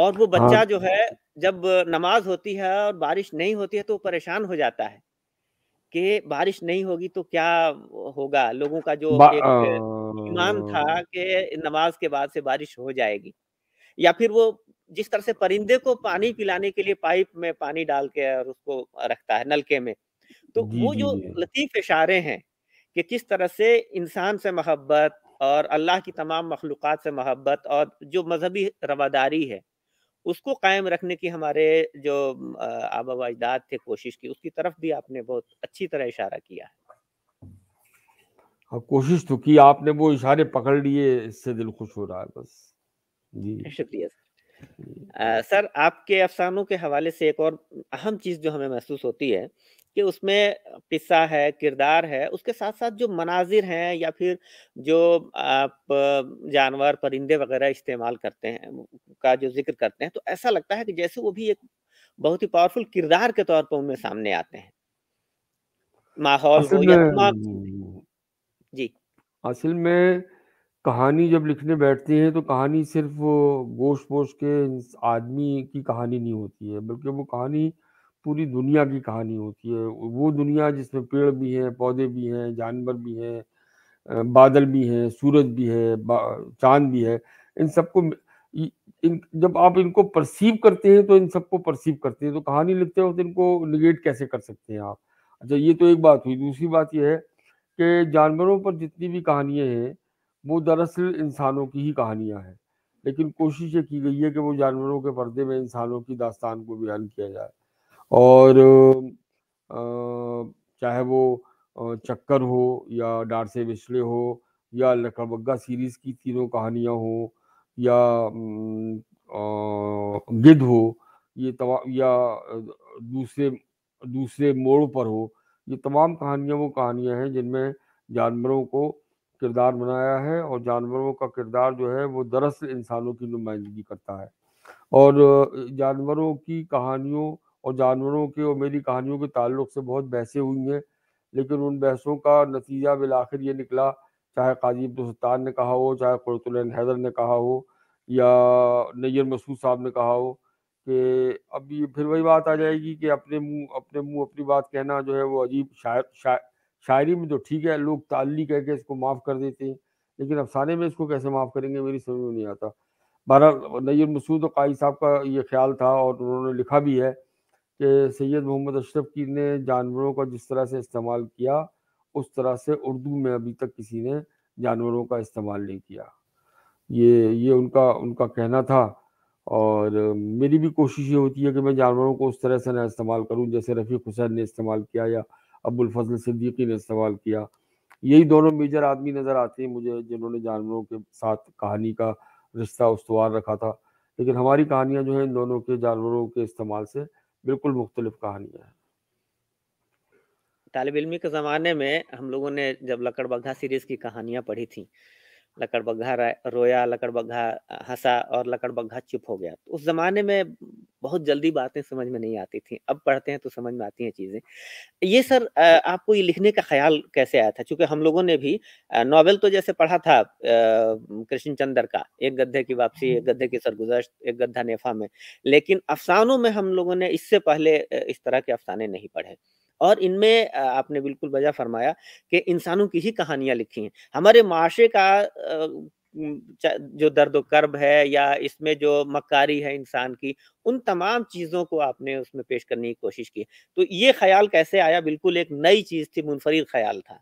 और वो बच्चा हाँ। जो है जब नमाज होती है और बारिश नहीं होती है तो परेशान हो जाता है कि बारिश नहीं होगी तो क्या होगा लोगों का जो ईमान था कि नमाज के बाद से बारिश हो जाएगी या फिर वो जिस तरह से परिंदे को पानी पिलाने के लिए पाइप में पानी डाल के और उसको रखता है नलके में तो वो जो लतीफ इशारे हैं कि किस तरह से इंसान से मोहब्बत और अल्लाह की तमाम मखलूक से मोहब्बत और जो मजहबी रवादारी है उसको कायम रखने की हमारे जो आबाब थे कोशिश की उसकी तरफ भी आपने बहुत अच्छी तरह इशारा किया है हाँ, कोशिश तो की आपने वो इशारे पकड़ लिए इससे दिल खुश हो रहा है बस जी शुक्रिया आ, सर आपके अफसानों के हवाले से एक और अहम चीज़ जो हमें महसूस होती है कि उसमें किस्सा है किरदार है उसके साथ साथ जो मनाजिर हैं या फिर जो आप जानवर परिंदे वगैरह इस्तेमाल करते हैं का जो जिक्र करते हैं तो ऐसा लगता है कि जैसे वो भी एक बहुत ही पावरफुल किरदार के तौर पर उनमें सामने आते हैं माहौल हो या जी असल में कहानी जब लिखने बैठते हैं तो कहानी सिर्फ गोश पोश के आदमी की कहानी नहीं होती है बल्कि वो कहानी पूरी दुनिया की कहानी होती है वो दुनिया जिसमें पेड़ भी हैं पौधे भी हैं जानवर भी हैं बादल भी हैं सूरज भी है चांद भी है इन सबको इन जब आप इनको परसीव करते हैं तो इन सबको परसीव करते हैं तो कहानी लिखते वक्त इनको निगेट कैसे कर सकते हैं आप अच्छा ये तो एक बात हुई दूसरी बात यह है कि जानवरों पर जितनी भी कहानियाँ हैं वो दरअसल इंसानों की ही कहानियाँ हैं लेकिन कोशिश ये की गई है कि वो जानवरों के पर्दे में इंसानों की दास्तान को बयान किया जाए और आ, चाहे वो चक्कर हो या से बिछले हो या लकड़बग्गा सीरीज़ की तीनों कहानियाँ हो या आ, गिद हो ये तमाम या दूसरे दूसरे मोड़ पर हो ये तमाम कहानियाँ वो कहानियाँ हैं जिनमें जानवरों को किरदार बनाया है और जानवरों का किरदार जो है वो दरअसल इंसानों की नुमाइंदगी करता है और जानवरों की कहानियों और जानवरों के और मेरी कहानियों के ताल्लुक से बहुत बहसें हुई हैं लेकिन उन बहसों का नतीजा बिलाखिर ये निकला चाहे काजी अब्दुल्तान ने कहा हो चाहे कुरतुलन हैदर ने कहा हो या नैयर मसूद साहब ने कहा हो कि अब ये फिर वही बात आ जाएगी कि अपने मुंह अपने मुंह अपनी बात कहना जो है वो अजीब शायर शायर शायरी में तो ठीक है लोग ताली कह के इसको माफ़ कर देते हैं लेकिन अफसाने में इसको कैसे माफ़ करेंगे मेरी समझ में नहीं आता बहरहाल नैर मसूद काई साहब का ये ख्याल था और उन्होंने लिखा भी है कि सैयद मोहम्मद अशरफ की ने जानवरों का जिस तरह से इस्तेमाल किया उस तरह से उर्दू में अभी तक किसी ने जानवरों का इस्तेमाल नहीं किया ये ये उनका उनका कहना था और मेरी भी कोशिश ये होती है कि मैं जानवरों को उस तरह से ना इस्तेमाल करूँ जैसे रफ़ी हुसैन ने इस्तेमाल किया या अबुल फजल सिद्दीकी ने सवाल किया यही दोनों मेजर आदमी नज़र आते हैं मुझे जिन्होंने जानवरों के साथ कहानी का रिश्ता उसवार रखा था लेकिन हमारी कहानियाँ जो है इन दोनों के जानवरों के इस्तेमाल से बिल्कुल मुख्तलिफ कहानियाँ हैं तालब इलमी के ज़माने में हम लोगों ने जब लकड़बग्घा सीरीज़ की कहानियाँ पढ़ी थी लकड़बग्घा रोया लकड़बग्घा हंसा और लकड़बग्घा चुप हो गया तो उस ज़माने में बहुत जल्दी बातें समझ में नहीं आती थी अब पढ़ते हैं तो समझ में आती हैं चीज़ें ये सर आपको ये लिखने का ख्याल कैसे आया था क्योंकि हम लोगों ने भी नॉवेल तो जैसे पढ़ा था कृष्ण चंद्र का एक गद्दे की वापसी एक गद्दे की सरगुजश एक गद्दा नेफा में लेकिन अफसानों में हम लोगों ने इससे पहले इस तरह के अफसाने नहीं पढ़े और इनमें आपने बिल्कुल वजह फरमाया कि इंसानों की ही कहानियां लिखी हैं हमारे माशरे का जो दर्द कर्ब है या इसमें जो मकारी है इंसान की उन तमाम चीज़ों को आपने उसमें पेश करने की कोशिश की तो ये ख्याल कैसे आया बिल्कुल एक नई चीज़ थी मुनफरद ख्याल था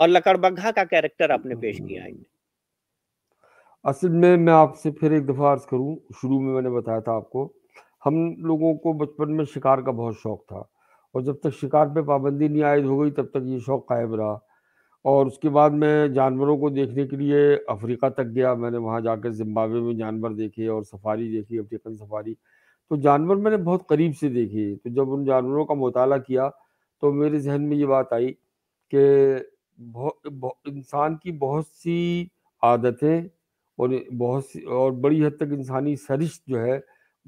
और लकड़बग्घा का कैरेक्टर आपने पेश किया है असल में मैं आपसे फिर एक दफ़ा अर्ज करूँ शुरू में मैंने बताया था आपको हम लोगों को बचपन में शिकार का बहुत शौक था और जब तक शिकार पे पाबंदी नहीं आयद हो गई तब तक ये शौक कायम रहा और उसके बाद मैं जानवरों को देखने के लिए अफ्रीका तक गया मैंने वहाँ जाकर जिम्बाब्वे में जानवर देखे और सफारी देखी अफ्रीकन सफारी तो जानवर मैंने बहुत करीब से देखे तो जब उन जानवरों का मताल किया तो मेरे जहन में ये बात आई कि बहुत इंसान की बहुत सी आदतें और बहुत सी और बड़ी हद तक इंसानी सरिश जो है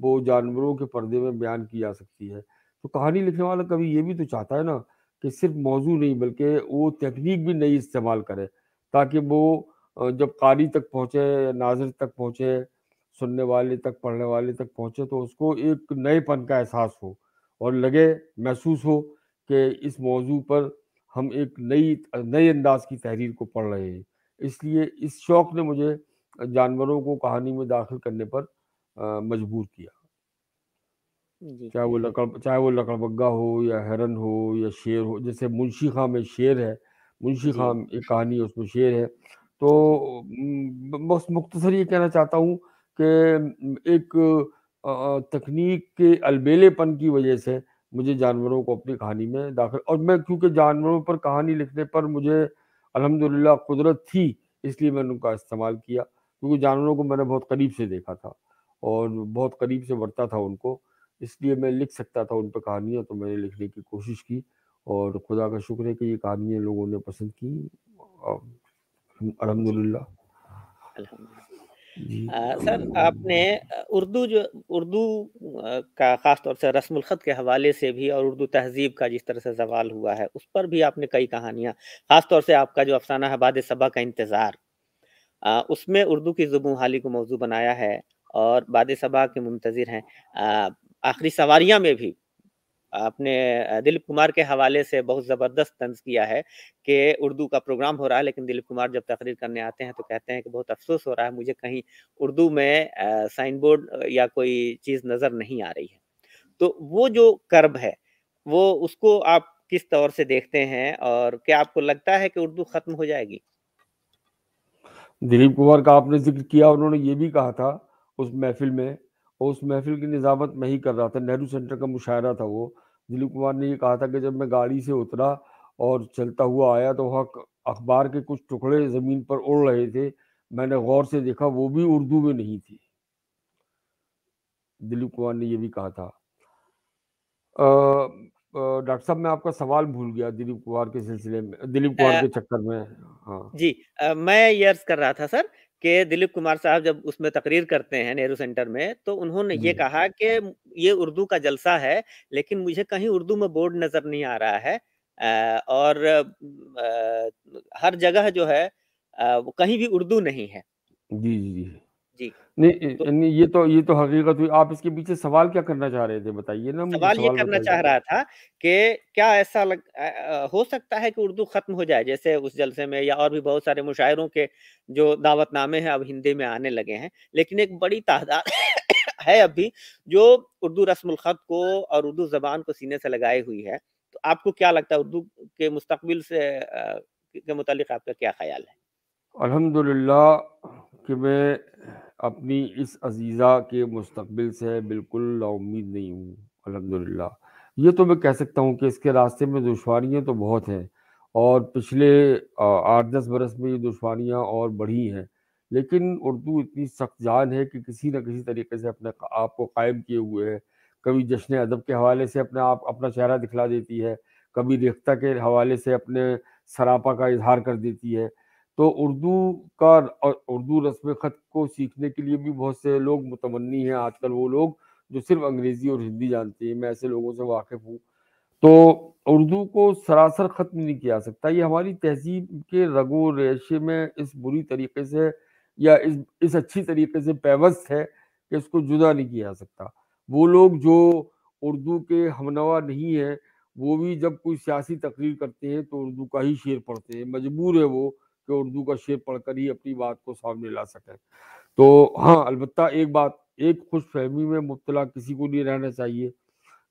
वो जानवरों के पर्दे में बयान की जा सकती है तो कहानी लिखने वाला कभी ये भी तो चाहता है ना कि सिर्फ मौजू नहीं बल्कि वो तकनीक भी नई इस्तेमाल करे ताकि वो जब कारी तक पहुँचे नाजर तक पहुँचे सुनने वाले तक पढ़ने वाले तक पहुँचे तो उसको एक नएपन का एहसास हो और लगे महसूस हो कि इस मौजू पर हम एक नई नए अंदाज की तहरीर को पढ़ रहे हैं इसलिए इस शौक़ ने मुझे जानवरों को कहानी में दाखिल करने पर मजबूर किया चाहे वो लकड़ चाहे वो लकड़बग्गा हो या हरन हो या शेर हो जैसे मुंशी खां में शेर है मुंशी खां एक कहानी है उसमें शेर है तो बस मुख्तसर ये कहना चाहता हूँ कि एक तकनीक के अलबेलेपन की वजह से मुझे जानवरों को अपनी कहानी में दाखिल और मैं क्योंकि जानवरों पर कहानी लिखने पर मुझे अलहमदिल्ला कुदरत थी इसलिए मैंने उनका इस्तेमाल किया क्योंकि जानवरों को मैंने बहुत करीब से देखा था और बहुत करीब से बढ़ता था उनको इसलिए मैं लिख सकता था उन पर कहानियाँ तो मैंने लिखने की कोशिश की और खुदा का शुक्र है कि ये कहानियाँ लोगों ने पसंद की अलहमदुल्ला सर आपने उर्दू जो उर्दू का ख़ास तौर से रस्म ख़त के हवाले से भी और उर्दू तहजीब का जिस तरह से सवाल हुआ है उस पर भी आपने कई कहानियाँ ख़ास तौर से आपका जो अफसाना है बाद सबा का इंतज़ार उसमें उर्दू की जुबू हाली को मौजू बनाया है और बाद सबा के मुंतज़िर हैं आखिरी सवारियां में भी आपने दिलीप कुमार के हवाले से बहुत ज़बरदस्त तंज किया है कि उर्दू का प्रोग्राम हो रहा है लेकिन दिलीप कुमार जब तकरीर करने आते हैं तो कहते हैं कि बहुत अफसोस हो रहा है मुझे कहीं उर्दू में साइन बोर्ड या कोई चीज़ नज़र नहीं आ रही है तो वो जो कर्ब है वो उसको आप किस तौर से देखते हैं और क्या आपको लगता है कि उर्दू ख़त्म हो जाएगी दिलीप कुमार का आपने जिक्र किया उन्होंने ये भी कहा था उस महफिल में और उस महफिल की निज़ामत मैं ही कर रहा था नेहरू सेंटर का मुशायरा था वो दिलीप कुमार ने ये कहा था कि जब मैं गाड़ी से उतरा और चलता हुआ आया तो वहाँ अखबार के कुछ टुकड़े ज़मीन पर उड़ रहे थे मैंने गौर से देखा वो भी उर्दू में नहीं थी दिलीप कुमार ने ये भी कहा था डॉक्टर साहब मैं आपका सवाल भूल गया दिलीप कुमार के सिलसिले में दिलीप कुमार के चक्कर में हाँ जी आ, मैं यर्स कर रहा था सर कि दिलीप कुमार साहब जब उसमें तकरीर करते हैं नेहरू सेंटर में तो उन्होंने ये कहा कि ये उर्दू का जलसा है लेकिन मुझे कहीं उर्दू में बोर्ड नजर नहीं आ रहा है और हर जगह जो है कहीं भी उर्दू नहीं है जी जी जी नहीं तो, नहीं ये तो ये तो हकीकत हुई आप इसके पीछे सवाल क्या करना चाह रहे थे बताइए ना सवाल ये करना चाह रहा था कि क्या ऐसा लग, आ, हो सकता है कि उर्दू खत्म हो जाए जैसे उस जलसे में या और भी बहुत सारे मुशायरों के जो दावतनामे हैं अब हिंदी में आने लगे हैं लेकिन एक बड़ी तादाद है अभी जो उर्दू खत को और उर्दू जबान को सीने से लगाई हुई है तो आपको क्या लगता है उर्दू के मुस्तबिल से के मुतालिक आपका क्या ख्याल है अल्हम्दुलिल्लाह कि मैं अपनी इस अजीज़ा के मुस्तकबिल से बिल्कुल लाउमीद नहीं हूँ अल्हम्दुलिल्लाह ये तो मैं कह सकता हूँ कि इसके रास्ते में दुशारियाँ तो बहुत हैं और पिछले आठ दस बरस में ये दुशारियाँ और बढ़ी हैं लेकिन उर्दू इतनी सख्त जान है कि किसी न किसी तरीके से अपने आप को कायम किए हुए है कभी जश्न अदब के हवाले से अपने आप अपना चेहरा दिखला देती है कभी रेख्ता के हवाले से अपने सरापा का इजहार कर देती है तो उर्दू का उर्दू रस्म ख़त को सीखने के लिए भी बहुत से लोग मुतमनी हैं आजकल वो लोग जो सिर्फ अंग्रेज़ी और हिंदी जानते हैं मैं ऐसे लोगों से वाकिफ़ हूँ तो उर्दू को सरासर ख़त्म नहीं किया सकता ये हमारी तहजीब के रगो रेशे में इस बुरी तरीके से या इस इस अच्छी तरीके से पेवस्त है कि इसको जुदा नहीं किया जा सकता वो लोग जो उर्दू के हमनवा नहीं है वो भी जब कोई सियासी तकरीर करते हैं तो उर्दू का ही शेर पढ़ते हैं मजबूर है वो कि उर्दू का शेप पढ़कर ही अपनी बात को सामने ला सकें तो हाँ अलबत् एक बात एक खुश फहमी में मुबतला किसी को नहीं रहना चाहिए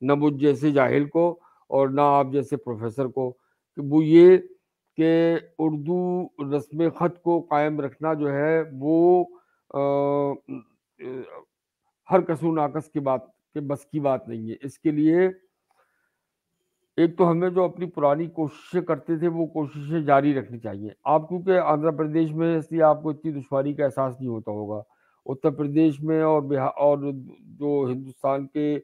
न मुझ जैसे जाहिल को और ना आप जैसे प्रोफेसर को कि वो ये कि उर्दू रस्म ख़त को कायम रखना जो है वो आ, हर कसू नाकस की बात के बस की बात नहीं है इसके लिए एक तो हमें जो अपनी पुरानी कोशिशें करते थे वो कोशिशें जारी रखनी चाहिए आप क्योंकि आंध्र प्रदेश में इसलिए आपको इतनी दुशारी का एहसास नहीं होता होगा उत्तर प्रदेश में और बिहार और जो हिंदुस्तान के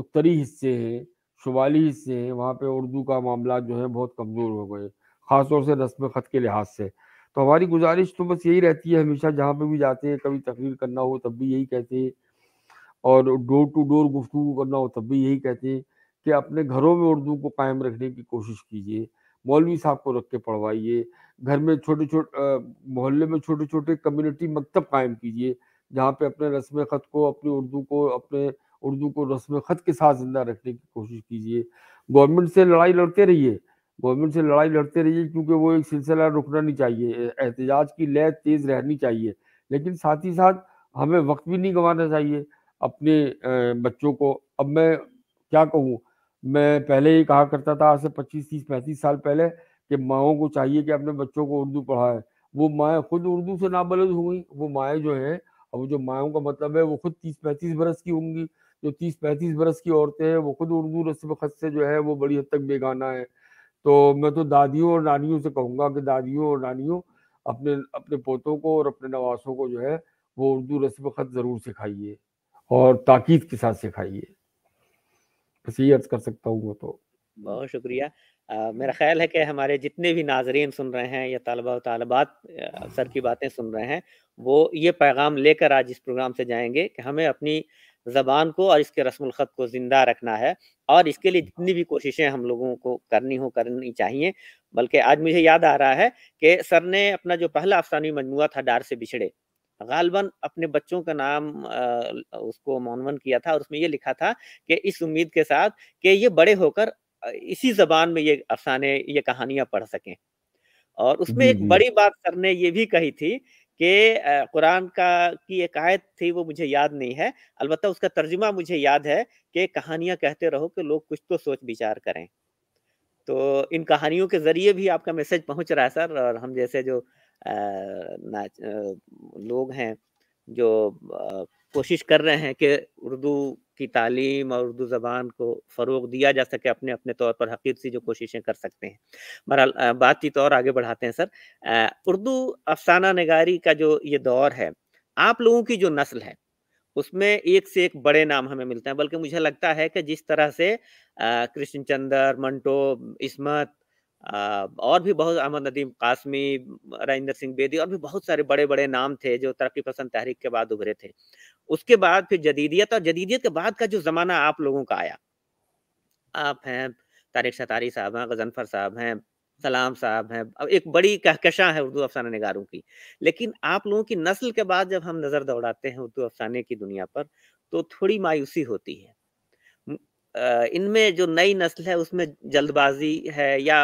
उत्तरी हिस्से हैं शुमाली हिस्से हैं वहाँ पे उर्दू का मामला जो है बहुत कमज़ोर हो गए ख़ासतौर से रस्म ख़त के लिहाज से तो हमारी गुजारिश तो बस यही रहती है हमेशा जहाँ पे भी जाते हैं कभी तकरीर करना हो तब भी यही कहते हैं और डोर टू डोर गुफ्तु करना हो तब भी यही कहते हैं कि अपने घरों में उर्दू को कायम रखने की कोशिश कीजिए मौलवी साहब को रख के पढ़वाइए घर में छोटे छोटे मोहल्ले में छोटे छोटे कम्युनिटी मकतब कायम कीजिए जहाँ पे अपने रस्म ख़त को अपनी उर्दू को अपने उर्दू को रस्म ख़त के साथ ज़िंदा रखने की कोशिश कीजिए गवर्नमेंट से लड़ाई लड़ते रहिए गवर्नमेंट से लड़ाई लड़ते रहिए क्योंकि वो एक सिलसिला रुकना नहीं चाहिए एहतजाज की लय तेज़ रहनी चाहिए लेकिन साथ ही साथ हमें वक्त भी नहीं गंवाना चाहिए अपने बच्चों को अब मैं क्या कहूँ मैं पहले ही कहा करता था आज से पच्चीस तीस पैंतीस साल पहले कि माओं को चाहिए कि अपने बच्चों को उर्दू पढ़ाए वो माएँ खुद उर्दू से नाबलद हुई वो माएँ जो हैं अब जो माओं का मतलब है वो खुद तीस पैंतीस बरस की होंगी जो तीस पैंतीस बरस की औरतें हैं वो खुद उर्दू रस्म खत से जो है वो बड़ी हद तक बेगाना है तो मैं तो दादियों और नानियों से कहूँगा कि दादियों और नानियों अपने अपने पोतों को और अपने नवासों को जो है वो उर्दू रस्म खत ज़रूर सिखाइए और ताकीद के साथ सिखाइए नसीहत कर सकता हूँ तो बहुत शुक्रिया आ, मेरा ख्याल है कि हमारे जितने भी नाजरीन सुन रहे हैं या तलबा तलबात सर की बातें सुन रहे हैं वो ये पैगाम लेकर आज इस प्रोग्राम से जाएंगे कि हमें अपनी ज़बान को और इसके रस्म ख़त को ज़िंदा रखना है और इसके लिए जितनी भी कोशिशें हम लोगों को करनी हो करनी चाहिए बल्कि आज मुझे याद आ रहा है कि सर ने अपना जो पहला अफसानी मजमू था डार से बिछड़े गालबन अपने बच्चों का नाम उसको मौनवन किया था और उसमें ये लिखा था कि इस उम्मीद के साथ कि ये बड़े होकर इसी जबान में ये अफसाने ये कहानियां पढ़ सकें और उसमें एक बड़ी बात सर ने ये भी कही थी कि कुरान का की एक आयत थी वो मुझे याद नहीं है अलबत् उसका तर्जुमा मुझे याद है कि कहानियां कहते रहो कि लोग कुछ तो सोच विचार करें तो इन कहानियों के जरिए भी आपका मैसेज पहुंच रहा है सर और हम जैसे जो लोग हैं जो कोशिश कर रहे हैं कि उर्दू की तालीम और उर्दू ज़बान को फ़रोग दिया जा सके अपने अपने तौर पर हकीर सी जो कोशिशें कर सकते हैं बहरहाल बातचीत और आगे बढ़ाते हैं सर उर्दू अफसाना नगारी का जो ये दौर है आप लोगों की जो नस्ल है उसमें एक से एक बड़े नाम हमें मिलते हैं बल्कि मुझे लगता है कि जिस तरह से कृष्णचंदर मंटो इसमत और भी बहुत अहमद नदीम कासमी राजेंद्र सिंह बेदी और भी बहुत सारे बड़े बड़े नाम थे जो तरक्की पसंद तहरीक के बाद उभरे थे उसके बाद फिर जदीदियत और जदीदियत के बाद का जो ज़माना आप लोगों का आया आप हैं तारिक शतारी साहब हैं गजनफर साहब हैं सलाम साहब हैं अब एक बड़ी कहकशा है उर्दू अफसाना नगारों की लेकिन आप लोगों की नस्ल के बाद जब हम नज़र दौड़ाते हैं उर्दू अफसाने की दुनिया पर तो थोड़ी मायूसी होती है इनमें जो नई नस्ल है उसमें जल्दबाजी है या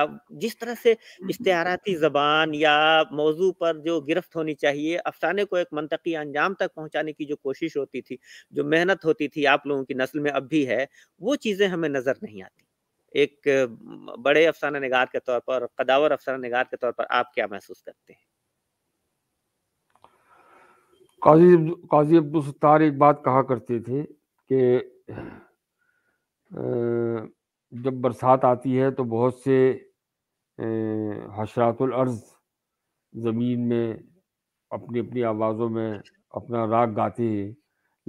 जिस तरह से इश्ताराती ज़बान या मौजू पर जो गिरफ्त होनी चाहिए अफसाने को एक मनतकी अंजाम तक पहुंचाने की जो कोशिश होती थी जो मेहनत होती थी आप लोगों की नस्ल में अब भी है वो चीज़ें हमें नज़र नहीं आती एक बड़े अफसाना नगार के तौर पर कदावर अफसाना नगार के तौर पर आप क्या महसूस करते हैं काजी काजी अब्दुल सत्तार एक बात कहा करते थे कि जब बरसात आती है तो बहुत से अर्ज ज़मीन में अपनी अपनी आवाज़ों में अपना राग गाते हैं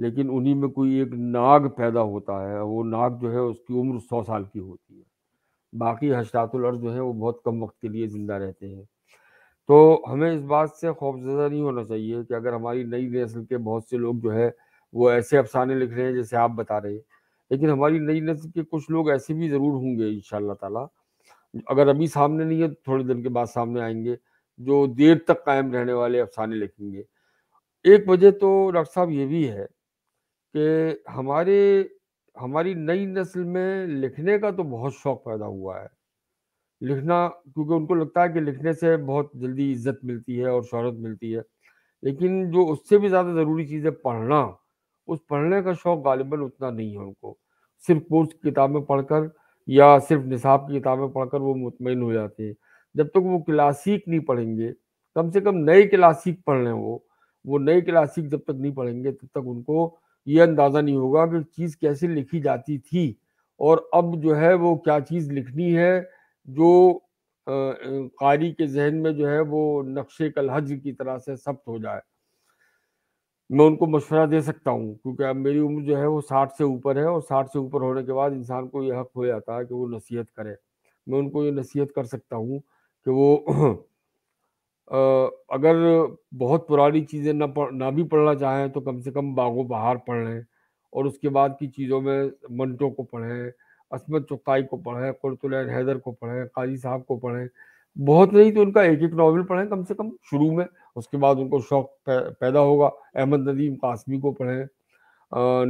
लेकिन उन्हीं में कोई एक नाग पैदा होता है वो नाग जो है उसकी उम्र सौ साल की होती है बाकी हशरातुलर्ज़ जो है वो बहुत कम वक्त के लिए ज़िंदा रहते हैं तो हमें इस बात से खौफजदा नहीं होना चाहिए कि अगर हमारी नई नस्ल के बहुत से लोग जो है वो ऐसे अफसाने लिख रहे हैं जैसे आप बता रहे हैं लेकिन हमारी नई नस्ल के कुछ लोग ऐसे भी ज़रूर होंगे इन ताला अगर अभी सामने नहीं है तो थोड़े दिन के बाद सामने आएंगे जो देर तक कायम रहने वाले अफसाने लिखेंगे एक वजह तो डॉक्टर साहब ये भी है कि हमारे हमारी नई नस्ल में लिखने का तो बहुत शौक पैदा हुआ है लिखना क्योंकि उनको लगता है कि लिखने से बहुत जल्दी इज्जत मिलती है और शहरत मिलती है लेकिन जो उससे भी ज़्यादा ज़रूरी चीज़ है पढ़ना उस पढ़ने का शौक गालिबा उतना नहीं है उनको सिर्फ कोर्स की किताबें पढ़कर या सिर्फ निसाब की किताबें पढ़कर वो मुतमिन हो जाते हैं जब तक तो वो क्लासिक नहीं पढ़ेंगे कम से कम नए क्लासिक पढ़ लें वो वो नए क्लासिक जब तक नहीं पढ़ेंगे तब तक उनको ये अंदाज़ा नहीं होगा कि चीज़ कैसे लिखी जाती थी और अब जो है वो क्या चीज़ लिखनी है जो कारी के जहन में जो है वो नक्शे कल हज की तरह से सब्त हो जाए मैं उनको मशवरा दे सकता हूँ क्योंकि अब मेरी उम्र जो है वो साठ से ऊपर है और साठ से ऊपर होने के बाद इंसान को यह हक हो जाता है कि वो नसीहत करे मैं उनको ये नसीहत कर सकता हूँ कि वो अगर बहुत पुरानी चीज़ें ना पढ़ ना भी पढ़ना चाहें तो कम से कम बागों बहार पढ़ लें और उसके बाद की चीज़ों में मंटो को पढ़ें असमत चौकाई को पढ़ें कुरतुल हैदर को पढ़ें काजी साहब को पढ़ें बहुत नहीं तो उनका एक एक नावल पढ़ें कम से कम शुरू में उसके बाद उनको शौक पैदा होगा अहमद नदीम कासमी को पढ़ें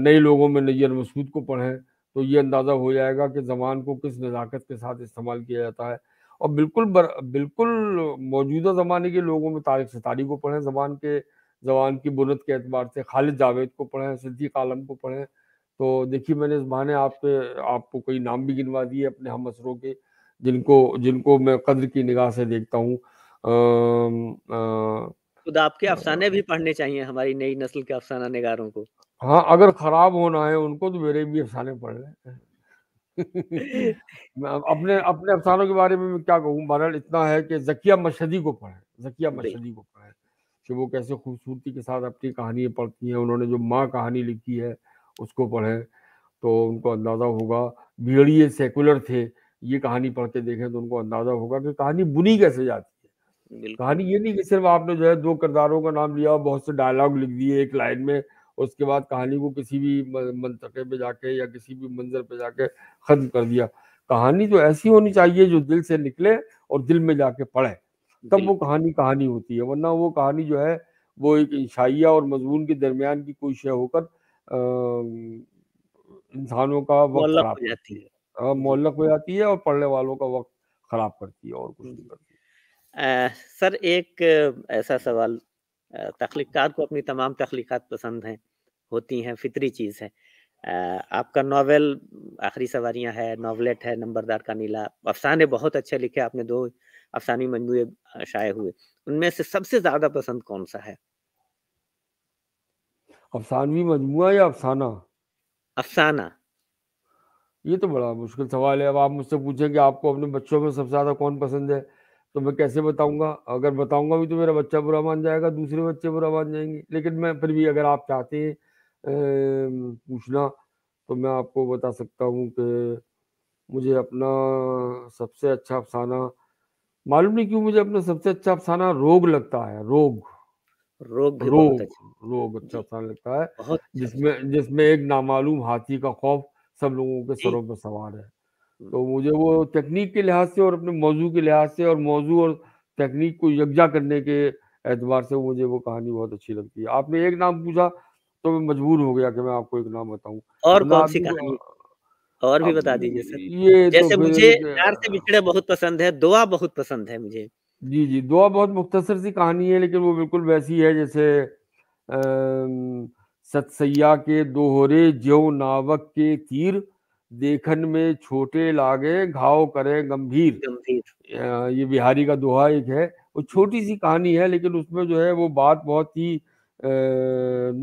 नए लोगों में नैयर मसूद को पढ़ें तो ये अंदाज़ा हो जाएगा कि जबान को किस नज़ाकत के साथ इस्तेमाल किया जाता है और बिल्कुल बर, बिल्कुल मौजूदा ज़माने के लोगों में तारिक सतारी को पढ़ें जबान के जबान की बुनत के अतबार से खालिद जावेद को पढ़ें सिद्दीक आलम को पढ़ें तो देखिए मैंने इस बहाने आपके आपको कोई नाम भी गिनवा दिए अपने हम असरों के जिनको जिनको मैं कद्र की निगाह से देखता हूँ खुदा आपके अफसाने भी पढ़ने चाहिए हमारी नई नस्ल के अफसाना निगारों को हाँ अगर खराब होना है उनको तो मेरे भी अफसाने पढ़ रहे अपने अपने अफसानों के बारे में मैं क्या कहूँ बहरहाल इतना है कि जकिया मशदी को पढ़े जकिया मशदी को पढ़े कि वो कैसे खूबसूरती के साथ अपनी कहानियाँ पढ़ती हैं उन्होंने जो माँ कहानी लिखी है उसको पढ़े तो उनको अंदाज़ा होगा भीड़िए सेकुलर थे ये कहानी पढ़ के देखें तो उनको अंदाजा होगा कि कहानी बुनी कैसे जाती है कहानी ये नहीं कि सिर्फ आपने जो है दो किरदारों का नाम लिया और बहुत से डायलॉग लिख दिए एक लाइन में उसके बाद कहानी को किसी भी मंतके पे जाके या किसी भी मंजर पे जाके खत्म कर दिया कहानी तो ऐसी होनी चाहिए जो दिल से निकले और दिल में जाके पढ़े तब वो कहानी कहानी होती है वरना वो कहानी जो है वो एक इंशाइया और मजमून के दरमियान की कोई शय होकर इंसानों का वक्त जाती है मोहल्लक हो जाती है और पढ़ने वालों का वक्त खराब करती है और कुछ नहीं हम्म। करती आ, सर एक ऐसा सवाल तख्लीकार को अपनी तमाम तख्लीक पसंद हैं होती हैं फितरी चीज़ है आ, आपका नावल आखिरी सवारियां है नावलेट है नंबरदार का नीला अफसाने बहुत अच्छे लिखे आपने दो अफसानी मजमू शाये हुए उनमें से सबसे ज़्यादा पसंद कौन सा है अफसानवी मजमू या अफसाना अफसाना ये तो बड़ा मुश्किल सवाल है अब आप मुझसे कि आपको अपने बच्चों में सबसे ज़्यादा कौन पसंद है तो मैं कैसे बताऊंगा अगर बताऊंगा भी तो मेरा बच्चा बुरा मान जाएगा दूसरे बच्चे बुरा मान जाएंगे लेकिन मैं फिर भी अगर आप चाहते हैं पूछना तो मैं आपको बता सकता हूँ कि मुझे अपना सबसे अच्छा अफसाना मालूम नहीं क्यों मुझे अपना सबसे अच्छा अफसाना रोग लगता है रोग रोग रोग अच्छा। रोग अच्छा अफसाना लगता है अच्छा जिसमें जिसमें एक नामालूम हाथी का खौफ सब लोगों के सरों पर सवार है तो मुझे वो तकनीक के लिहाज से और अपने मौजू के लिहाज से और मौजू और तकनीक को यकजा करने के एतबार से मुझे वो कहानी बहुत अच्छी लगती है आपने एक नाम पूछा तो मैं मजबूर हो गया कि मैं आपको एक नाम बताऊं और कौन सी कहानी और भी बता दीजिए सर ये तो जैसे तो मुझे प्यार से बिछड़े बहुत पसंद है दुआ बहुत पसंद है मुझे जी जी दुआ बहुत मुख्तसर सी कहानी है लेकिन वो बिल्कुल वैसी है जैसे सतसैया के दोहरे ज्यो नावक के तीर देखन में छोटे लागे घाव करे गंभीर ये बिहारी का दोहा एक है वो छोटी सी कहानी है लेकिन उसमें जो है वो बात बहुत ही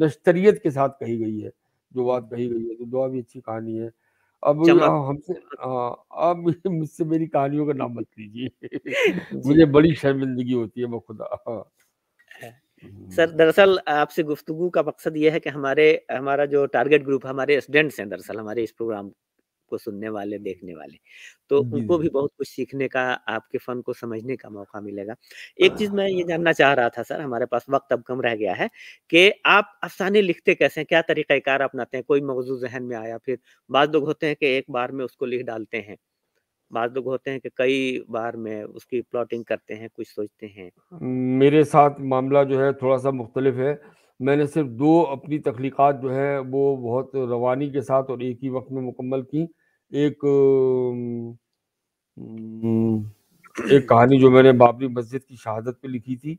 नश्तरियत के साथ कही गई है जो बात कही गई है तो दोहा भी अच्छी कहानी है अब हमसे अब मुझसे मेरी कहानियों का नाम मत लीजिए मुझे बड़ी शर्मिंदगी होती है मैं खुदा हाँ। Sir hmm. दरअसल आपसे गुफ्तगु का मकसद ये है कि हमारे हमारा जो टारगेट ग्रुप हमारे स्टूडेंट्स हैं दरअसल हमारे इस प्रोग्राम को सुनने वाले देखने वाले तो उनको भी बहुत कुछ सीखने का आपके फन को समझने का मौका मिलेगा एक चीज हाँ। मैं ये जानना चाह रहा था सर हमारे पास वक्त अब कम रह गया है कि आप अफसाने लिखते कैसे हैं क्या तरीक़ाकार अपनाते हैं कोई मौजूद जहन में आया फिर बाद लोग होते हैं कि एक बार में उसको लिख डालते हैं बाज लोग होते हैं कि कई बार में उसकी प्लॉटिंग करते हैं कुछ सोचते हैं मेरे साथ मामला जो है थोड़ा सा मुख्तलिफ है मैंने सिर्फ दो अपनी तख्लीक़ात जो है वो बहुत रवानी के साथ और एक ही वक्त में मुकम्मल की एक एक कहानी जो मैंने बाबरी मस्जिद की शहादत पे लिखी थी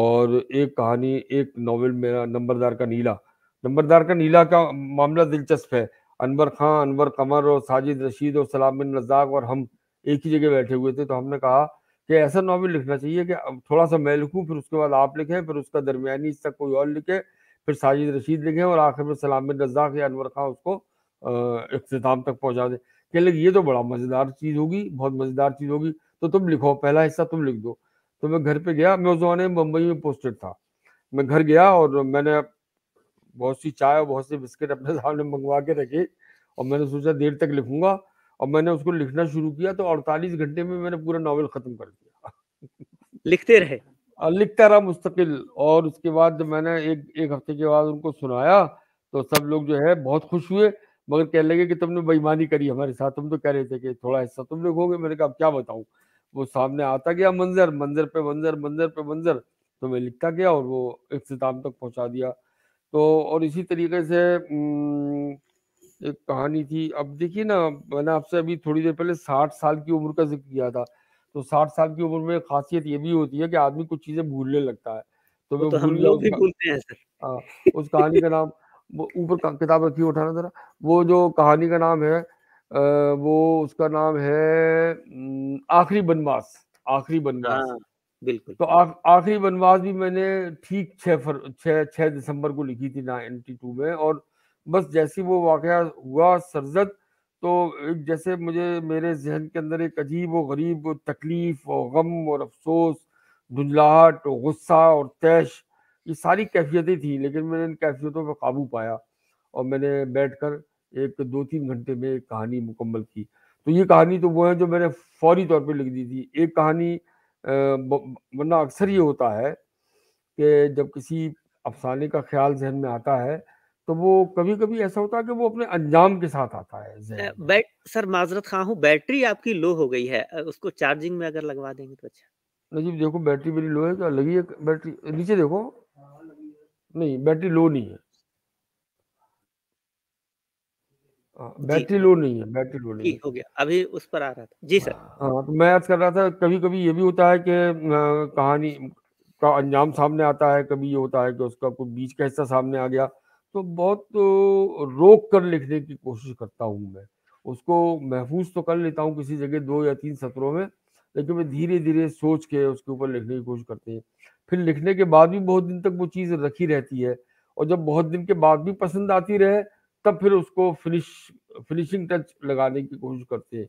और एक कहानी एक नावल मेरा नंबरदार का नीला नंबरदार का नीला का मामला दिलचस्प है अनवर खां अनवर कमर और साजिद रशीद और सलाम बिन रजाक और हम एक ही जगह बैठे हुए थे तो हमने कहा कि ऐसा नावल लिखना चाहिए कि थोड़ा सा मैं लिखूँ फिर उसके बाद आप लिखें फिर उसका दरमियानी हिस्सा कोई और लिखे फिर साजिद रशीद लिखें और आखिर में सलाम बिन रजाक या अनवर खां उसको अख्ताम तक पहुँचा दें कह लगे ये तो बड़ा मज़ेदार चीज़ होगी बहुत मज़ेदार चीज़ होगी तो तुम लिखो पहला हिस्सा तुम लिख दो तो मैं घर पर गया मैं उस जमाने में मुंबई में पोस्टेड था मैं घर गया और मैंने बहुत सी चाय और बहुत से बिस्किट अपने सामने मंगवा के रखे और मैंने सोचा देर तक लिखूंगा और मैंने उसको लिखना शुरू किया तो 48 घंटे में मैंने पूरा नावल खत्म कर दिया लिखते रहे लिखता रहा मुस्तकिल और उसके बाद मैंने एक एक हफ्ते के बाद उनको सुनाया तो सब लोग जो है बहुत खुश हुए मगर कहने लगे कि तुमने बेईमानी करी हमारे साथ तुम तो कह रहे थे कि थोड़ा हिस्सा तुम लिखोगे मैंने कहा अब क्या बताऊं वो सामने आता गया मंजर मंजर पे मंजर मंजर पे मंजर तो मैं लिखता गया और वो इख्ताम तक पहुंचा दिया तो और इसी तरीके से एक कहानी थी अब देखिए ना मैंने आपसे अभी थोड़ी देर पहले साठ साल की उम्र का जिक्र किया था तो साठ साल की उम्र में खासियत ये भी होती है कि आदमी कुछ चीजें भूलने लगता है तो मैं तो हम लोग भी भूलते हैं सर हाँ, उस कहानी का नाम वो ऊपर किताब रखी उठाना जरा वो जो कहानी का नाम है वो उसका नाम है आखिरी बनवास आखिरी बनवास हाँ। बिल्कुल तो आखिरी वनवास भी मैंने ठीक छः छः दिसंबर को लिखी थी ना टू में और बस जैसे वो वाक़ हुआ सरजद तो एक जैसे मुझे मेरे जहन के अंदर एक अजीब और गरीब और तकलीफ और गम और अफसोस धुंझलाहट और गुस्सा और तैश ये सारी कैफियतें थी लेकिन मैंने इन कैफियतों पर काबू पाया और मैंने बैठ कर एक दो तीन घंटे में एक कहानी मुकम्मल की तो ये कहानी तो वो है जो मैंने फौरी तौर पर लिख दी थी एक कहानी वरना अक्सर ये होता है कि जब किसी अफसाने का ख्याल जहन में आता है तो वो कभी कभी ऐसा होता है कि वो अपने अंजाम के साथ आता है बैट सर माजरत खा हूँ बैटरी आपकी लो हो गई है उसको चार्जिंग में अगर लगवा देंगे तो अच्छा नजीब देखो बैटरी मेरी लो है क्या तो लगी है बैटरी नीचे देखो नहीं बैटरी लो नहीं है हाँ, बैटरी लो नहीं है बैटरी लो नहीं हो गया अभी उस पर आ रहा था जी सर हाँ, हाँ तो मैं आज कर रहा था कभी कभी ये भी होता है कि कहानी का अंजाम सामने आता है कभी ये होता है कि उसका कोई बीच का हिस्सा सामने आ गया तो बहुत तो रोक कर लिखने की कोशिश करता हूँ मैं उसको महफूज तो कर लेता हूँ किसी जगह दो या तीन सत्रों में लेकिन मैं धीरे धीरे सोच के उसके ऊपर लिखने की कोशिश करते हैं फिर लिखने के बाद भी बहुत दिन तक वो चीज़ रखी रहती है और जब बहुत दिन के बाद भी पसंद आती रहे तब फिर उसको फिनिश फिनिशिंग टच लगाने की कोशिश करते हैं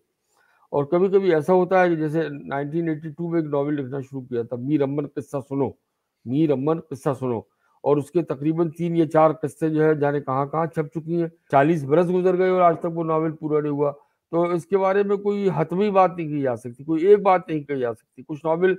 और कभी कभी ऐसा होता है कि जैसे 1982 में एक नावल लिखना शुरू किया था मीर अमन किस्सा सुनो मीर अमन किस्सा सुनो और उसके तकरीबन तीन या चार किस्से जो है जाने कहाँ कहाँ छप चुकी हैं चालीस बरस गुजर गए और आज तक वो नावल पूरा नहीं हुआ तो इसके बारे में कोई हतमी बात नहीं की जा सकती कोई एक बात नहीं कही जा सकती कुछ नावल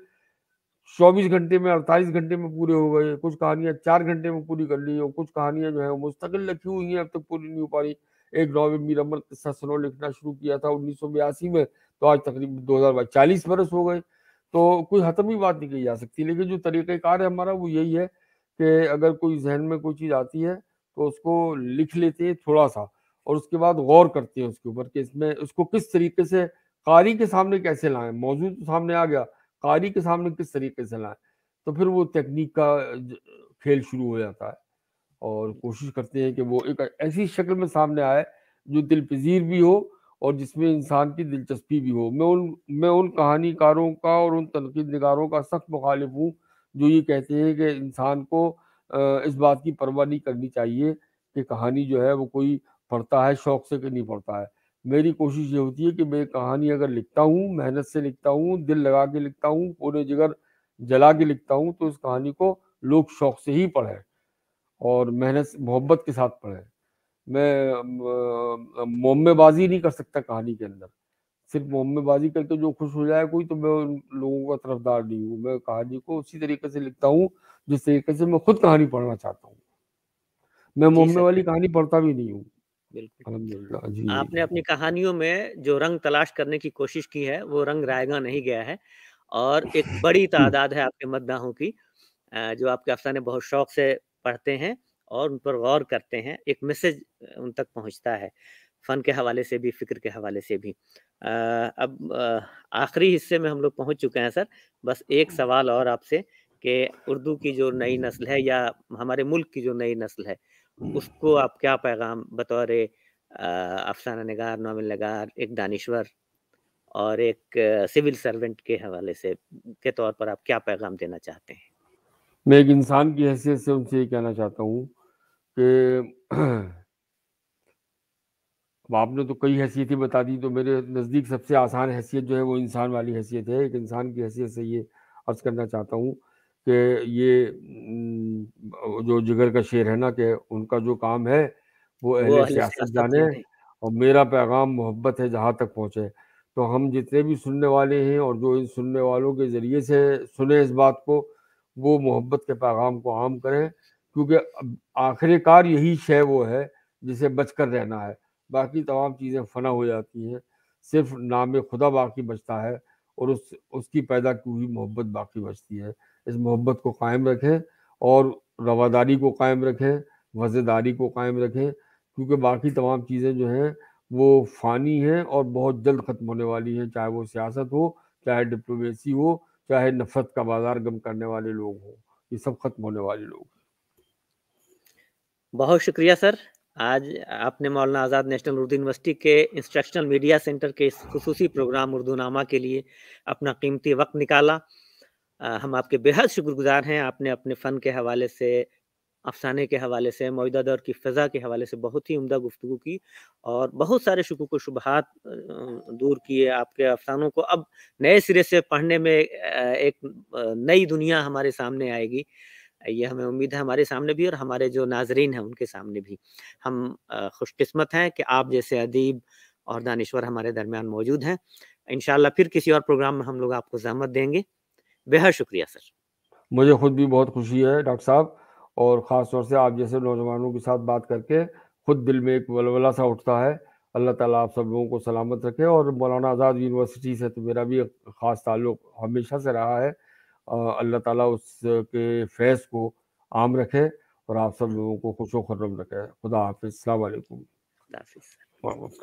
चौबीस घंटे में अड़तालीस घंटे में पूरे हो गए कुछ कहानियां चार घंटे में पूरी कर ली और कुछ कहानियां जो है मुस्तकिल लिखी हुई हैं अब तक तो पूरी नहीं हो पा रही एक नॉवल मीर अमर किस्सा सनो लिखना शुरू किया था उन्नीस सौ बयासी में तो आज तकरीबन दो हजार चालीस बरस हो गए तो कोई हतमी बात नहीं कही जा सकती लेकिन जो तरीक़ेकार है हमारा वो यही है कि अगर कोई जहन में कोई चीज़ आती है तो उसको लिख लेते हैं थोड़ा सा और उसके बाद गौर करते हैं उसके ऊपर कि इसमें उसको किस तरीके से कारी के सामने कैसे लाएं मौजूद तो सामने आ गया कारी के सामने किस तरीके से लाएं तो फिर वो तकनीक का खेल शुरू हो जाता है और कोशिश करते हैं कि वो एक ऐसी शक्ल में सामने आए जो दिल पजीर भी हो और जिसमें इंसान की दिलचस्पी भी हो मैं उन मैं उन कहानीकारों का और उन तनकीद नगारों का सख्त मुखालिफ हूँ जो ये कहते हैं कि इंसान को इस बात की परवाह नहीं करनी चाहिए कि कहानी जो है वो कोई पढ़ता है शौक से कि नहीं पढ़ता है मेरी कोशिश ये होती है कि मैं कहानी अगर लिखता हूँ मेहनत से लिखता हूँ दिल लगा के लिखता हूँ पूरे जिगर जला के लिखता हूँ तो उस कहानी को लोग शौक से ही पढ़े और मेहनत मोहब्बत के साथ पढ़े मैं मोमेबाजी नहीं कर सकता कहानी के अंदर सिर्फ मोमेबाजी करके जो खुश हो जाए कोई तो मैं उन लोगों का तरफदार नहीं हूँ मैं कहानी को उसी तरीके से लिखता हूँ जिस तरीके से मैं खुद कहानी पढ़ना चाहता हूँ मैं मोमे वाली कहानी पढ़ता भी नहीं हूँ बिल्कुल आपने अपनी कहानियों में जो रंग तलाश करने की कोशिश की है वो रंग रायगा नहीं गया है और एक बड़ी तादाद है आपके मद्दाहों की जो आपके अफसाने बहुत शौक से पढ़ते हैं और उन पर गौर करते हैं एक मैसेज उन तक पहुंचता है फ़न के हवाले से भी फ़िक्र के हवाले से भी आ, अब आखिरी हिस्से में हम लोग पहुंच चुके हैं सर बस एक सवाल और आपसे कि उर्दू की जो नई नस्ल है या हमारे मुल्क की जो नई नस्ल है उसको आप क्या पैगाम बतौर अफसाना नगार नावल नगार एक दानश्वर और एक सिविल सर्वेंट के हवाले से के तौर पर आप क्या पैगाम देना चाहते हैं मैं एक इंसान की हैसियत से उनसे ये कहना चाहता हूँ कि अब आपने तो कई हैसियतें बता दी तो मेरे नज़दीक सबसे आसान हैसियत जो है वो इंसान वाली हैसियत है एक इंसान की हैसियत से ये अर्ज़ करना चाहता हूँ कि ये जो जिगर का शेर है ना कि उनका जो काम है वो अहल सियासत जाने और मेरा पैगाम मोहब्बत है जहाँ तक पहुँचे तो हम जितने भी सुनने वाले हैं और जो इन सुनने वालों के ज़रिए से सुने इस बात को वो मोहब्बत के पैगाम को आम करें क्योंकि आखिरकार यही शय वो है जिसे बच कर रहना है बाकी तमाम चीज़ें फना हो जाती हैं सिर्फ नाम खुदा बाकी बचता है और उस उसकी पैदा की हुई मोहब्बत बाकी बचती है इस मोहब्बत को कायम रखें और रवादारी को कायम रखें मज़ेदारी को कायम रखें क्योंकि बाकी तमाम चीज़ें जो हैं वो फ़ानी हैं और बहुत जल्द ख़त्म होने वाली हैं चाहे वो सियासत हो चाहे डिप्लोमेसी हो चाहे नफरत का बाजार गम करने वाले लोग हों ये सब ख़त्म होने वाले लोग बहुत शुक्रिया सर आज आपने मौलाना आज़ाद नेशनल उर्दू यूनिवर्सिटी के इंस्ट्रक्शनल मीडिया सेंटर के इस खसूसी प्रोग्राम उर्दू नामा के लिए अपना कीमती वक्त निकाला हम आपके बेहद शुक्रगुजार हैं आपने अपने फ़न के हवाले से अफसाने के हवाले से मौजूदा दौर की फ़ज़ा के हवाले से बहुत ही उमदा गुफ्तु की और बहुत सारे को शुबहत दूर किए आपके अफसानों को अब नए सिरे से पढ़ने में एक नई दुनिया हमारे सामने आएगी ये हमें उम्मीद है हमारे सामने भी और हमारे जो नाजरीन हैं उनके सामने भी हम खुशकस्मत हैं कि आप जैसे अदीब और दानश्वर हमारे दरमियान मौजूद हैं इन फिर किसी और प्रोग्राम में हम लोग आपको जहमत देंगे बेहद शुक्रिया सर मुझे खुद भी बहुत खुशी है डॉक्टर साहब और ख़ास तौर से आप जैसे नौजवानों के साथ बात करके खुद दिल में एक वलवला सा उठता है अल्लाह ताला आप सब लोगों को सलामत रखे और मौलाना आज़ाद यूनिवर्सिटी से तो मेरा भी ख़ास ताल्लुक हमेशा से रहा है अल्लाह ताला के फैज़ को आम रखे और आप सब लोगों को खुश व रखे खुदा हाफि अलैक्म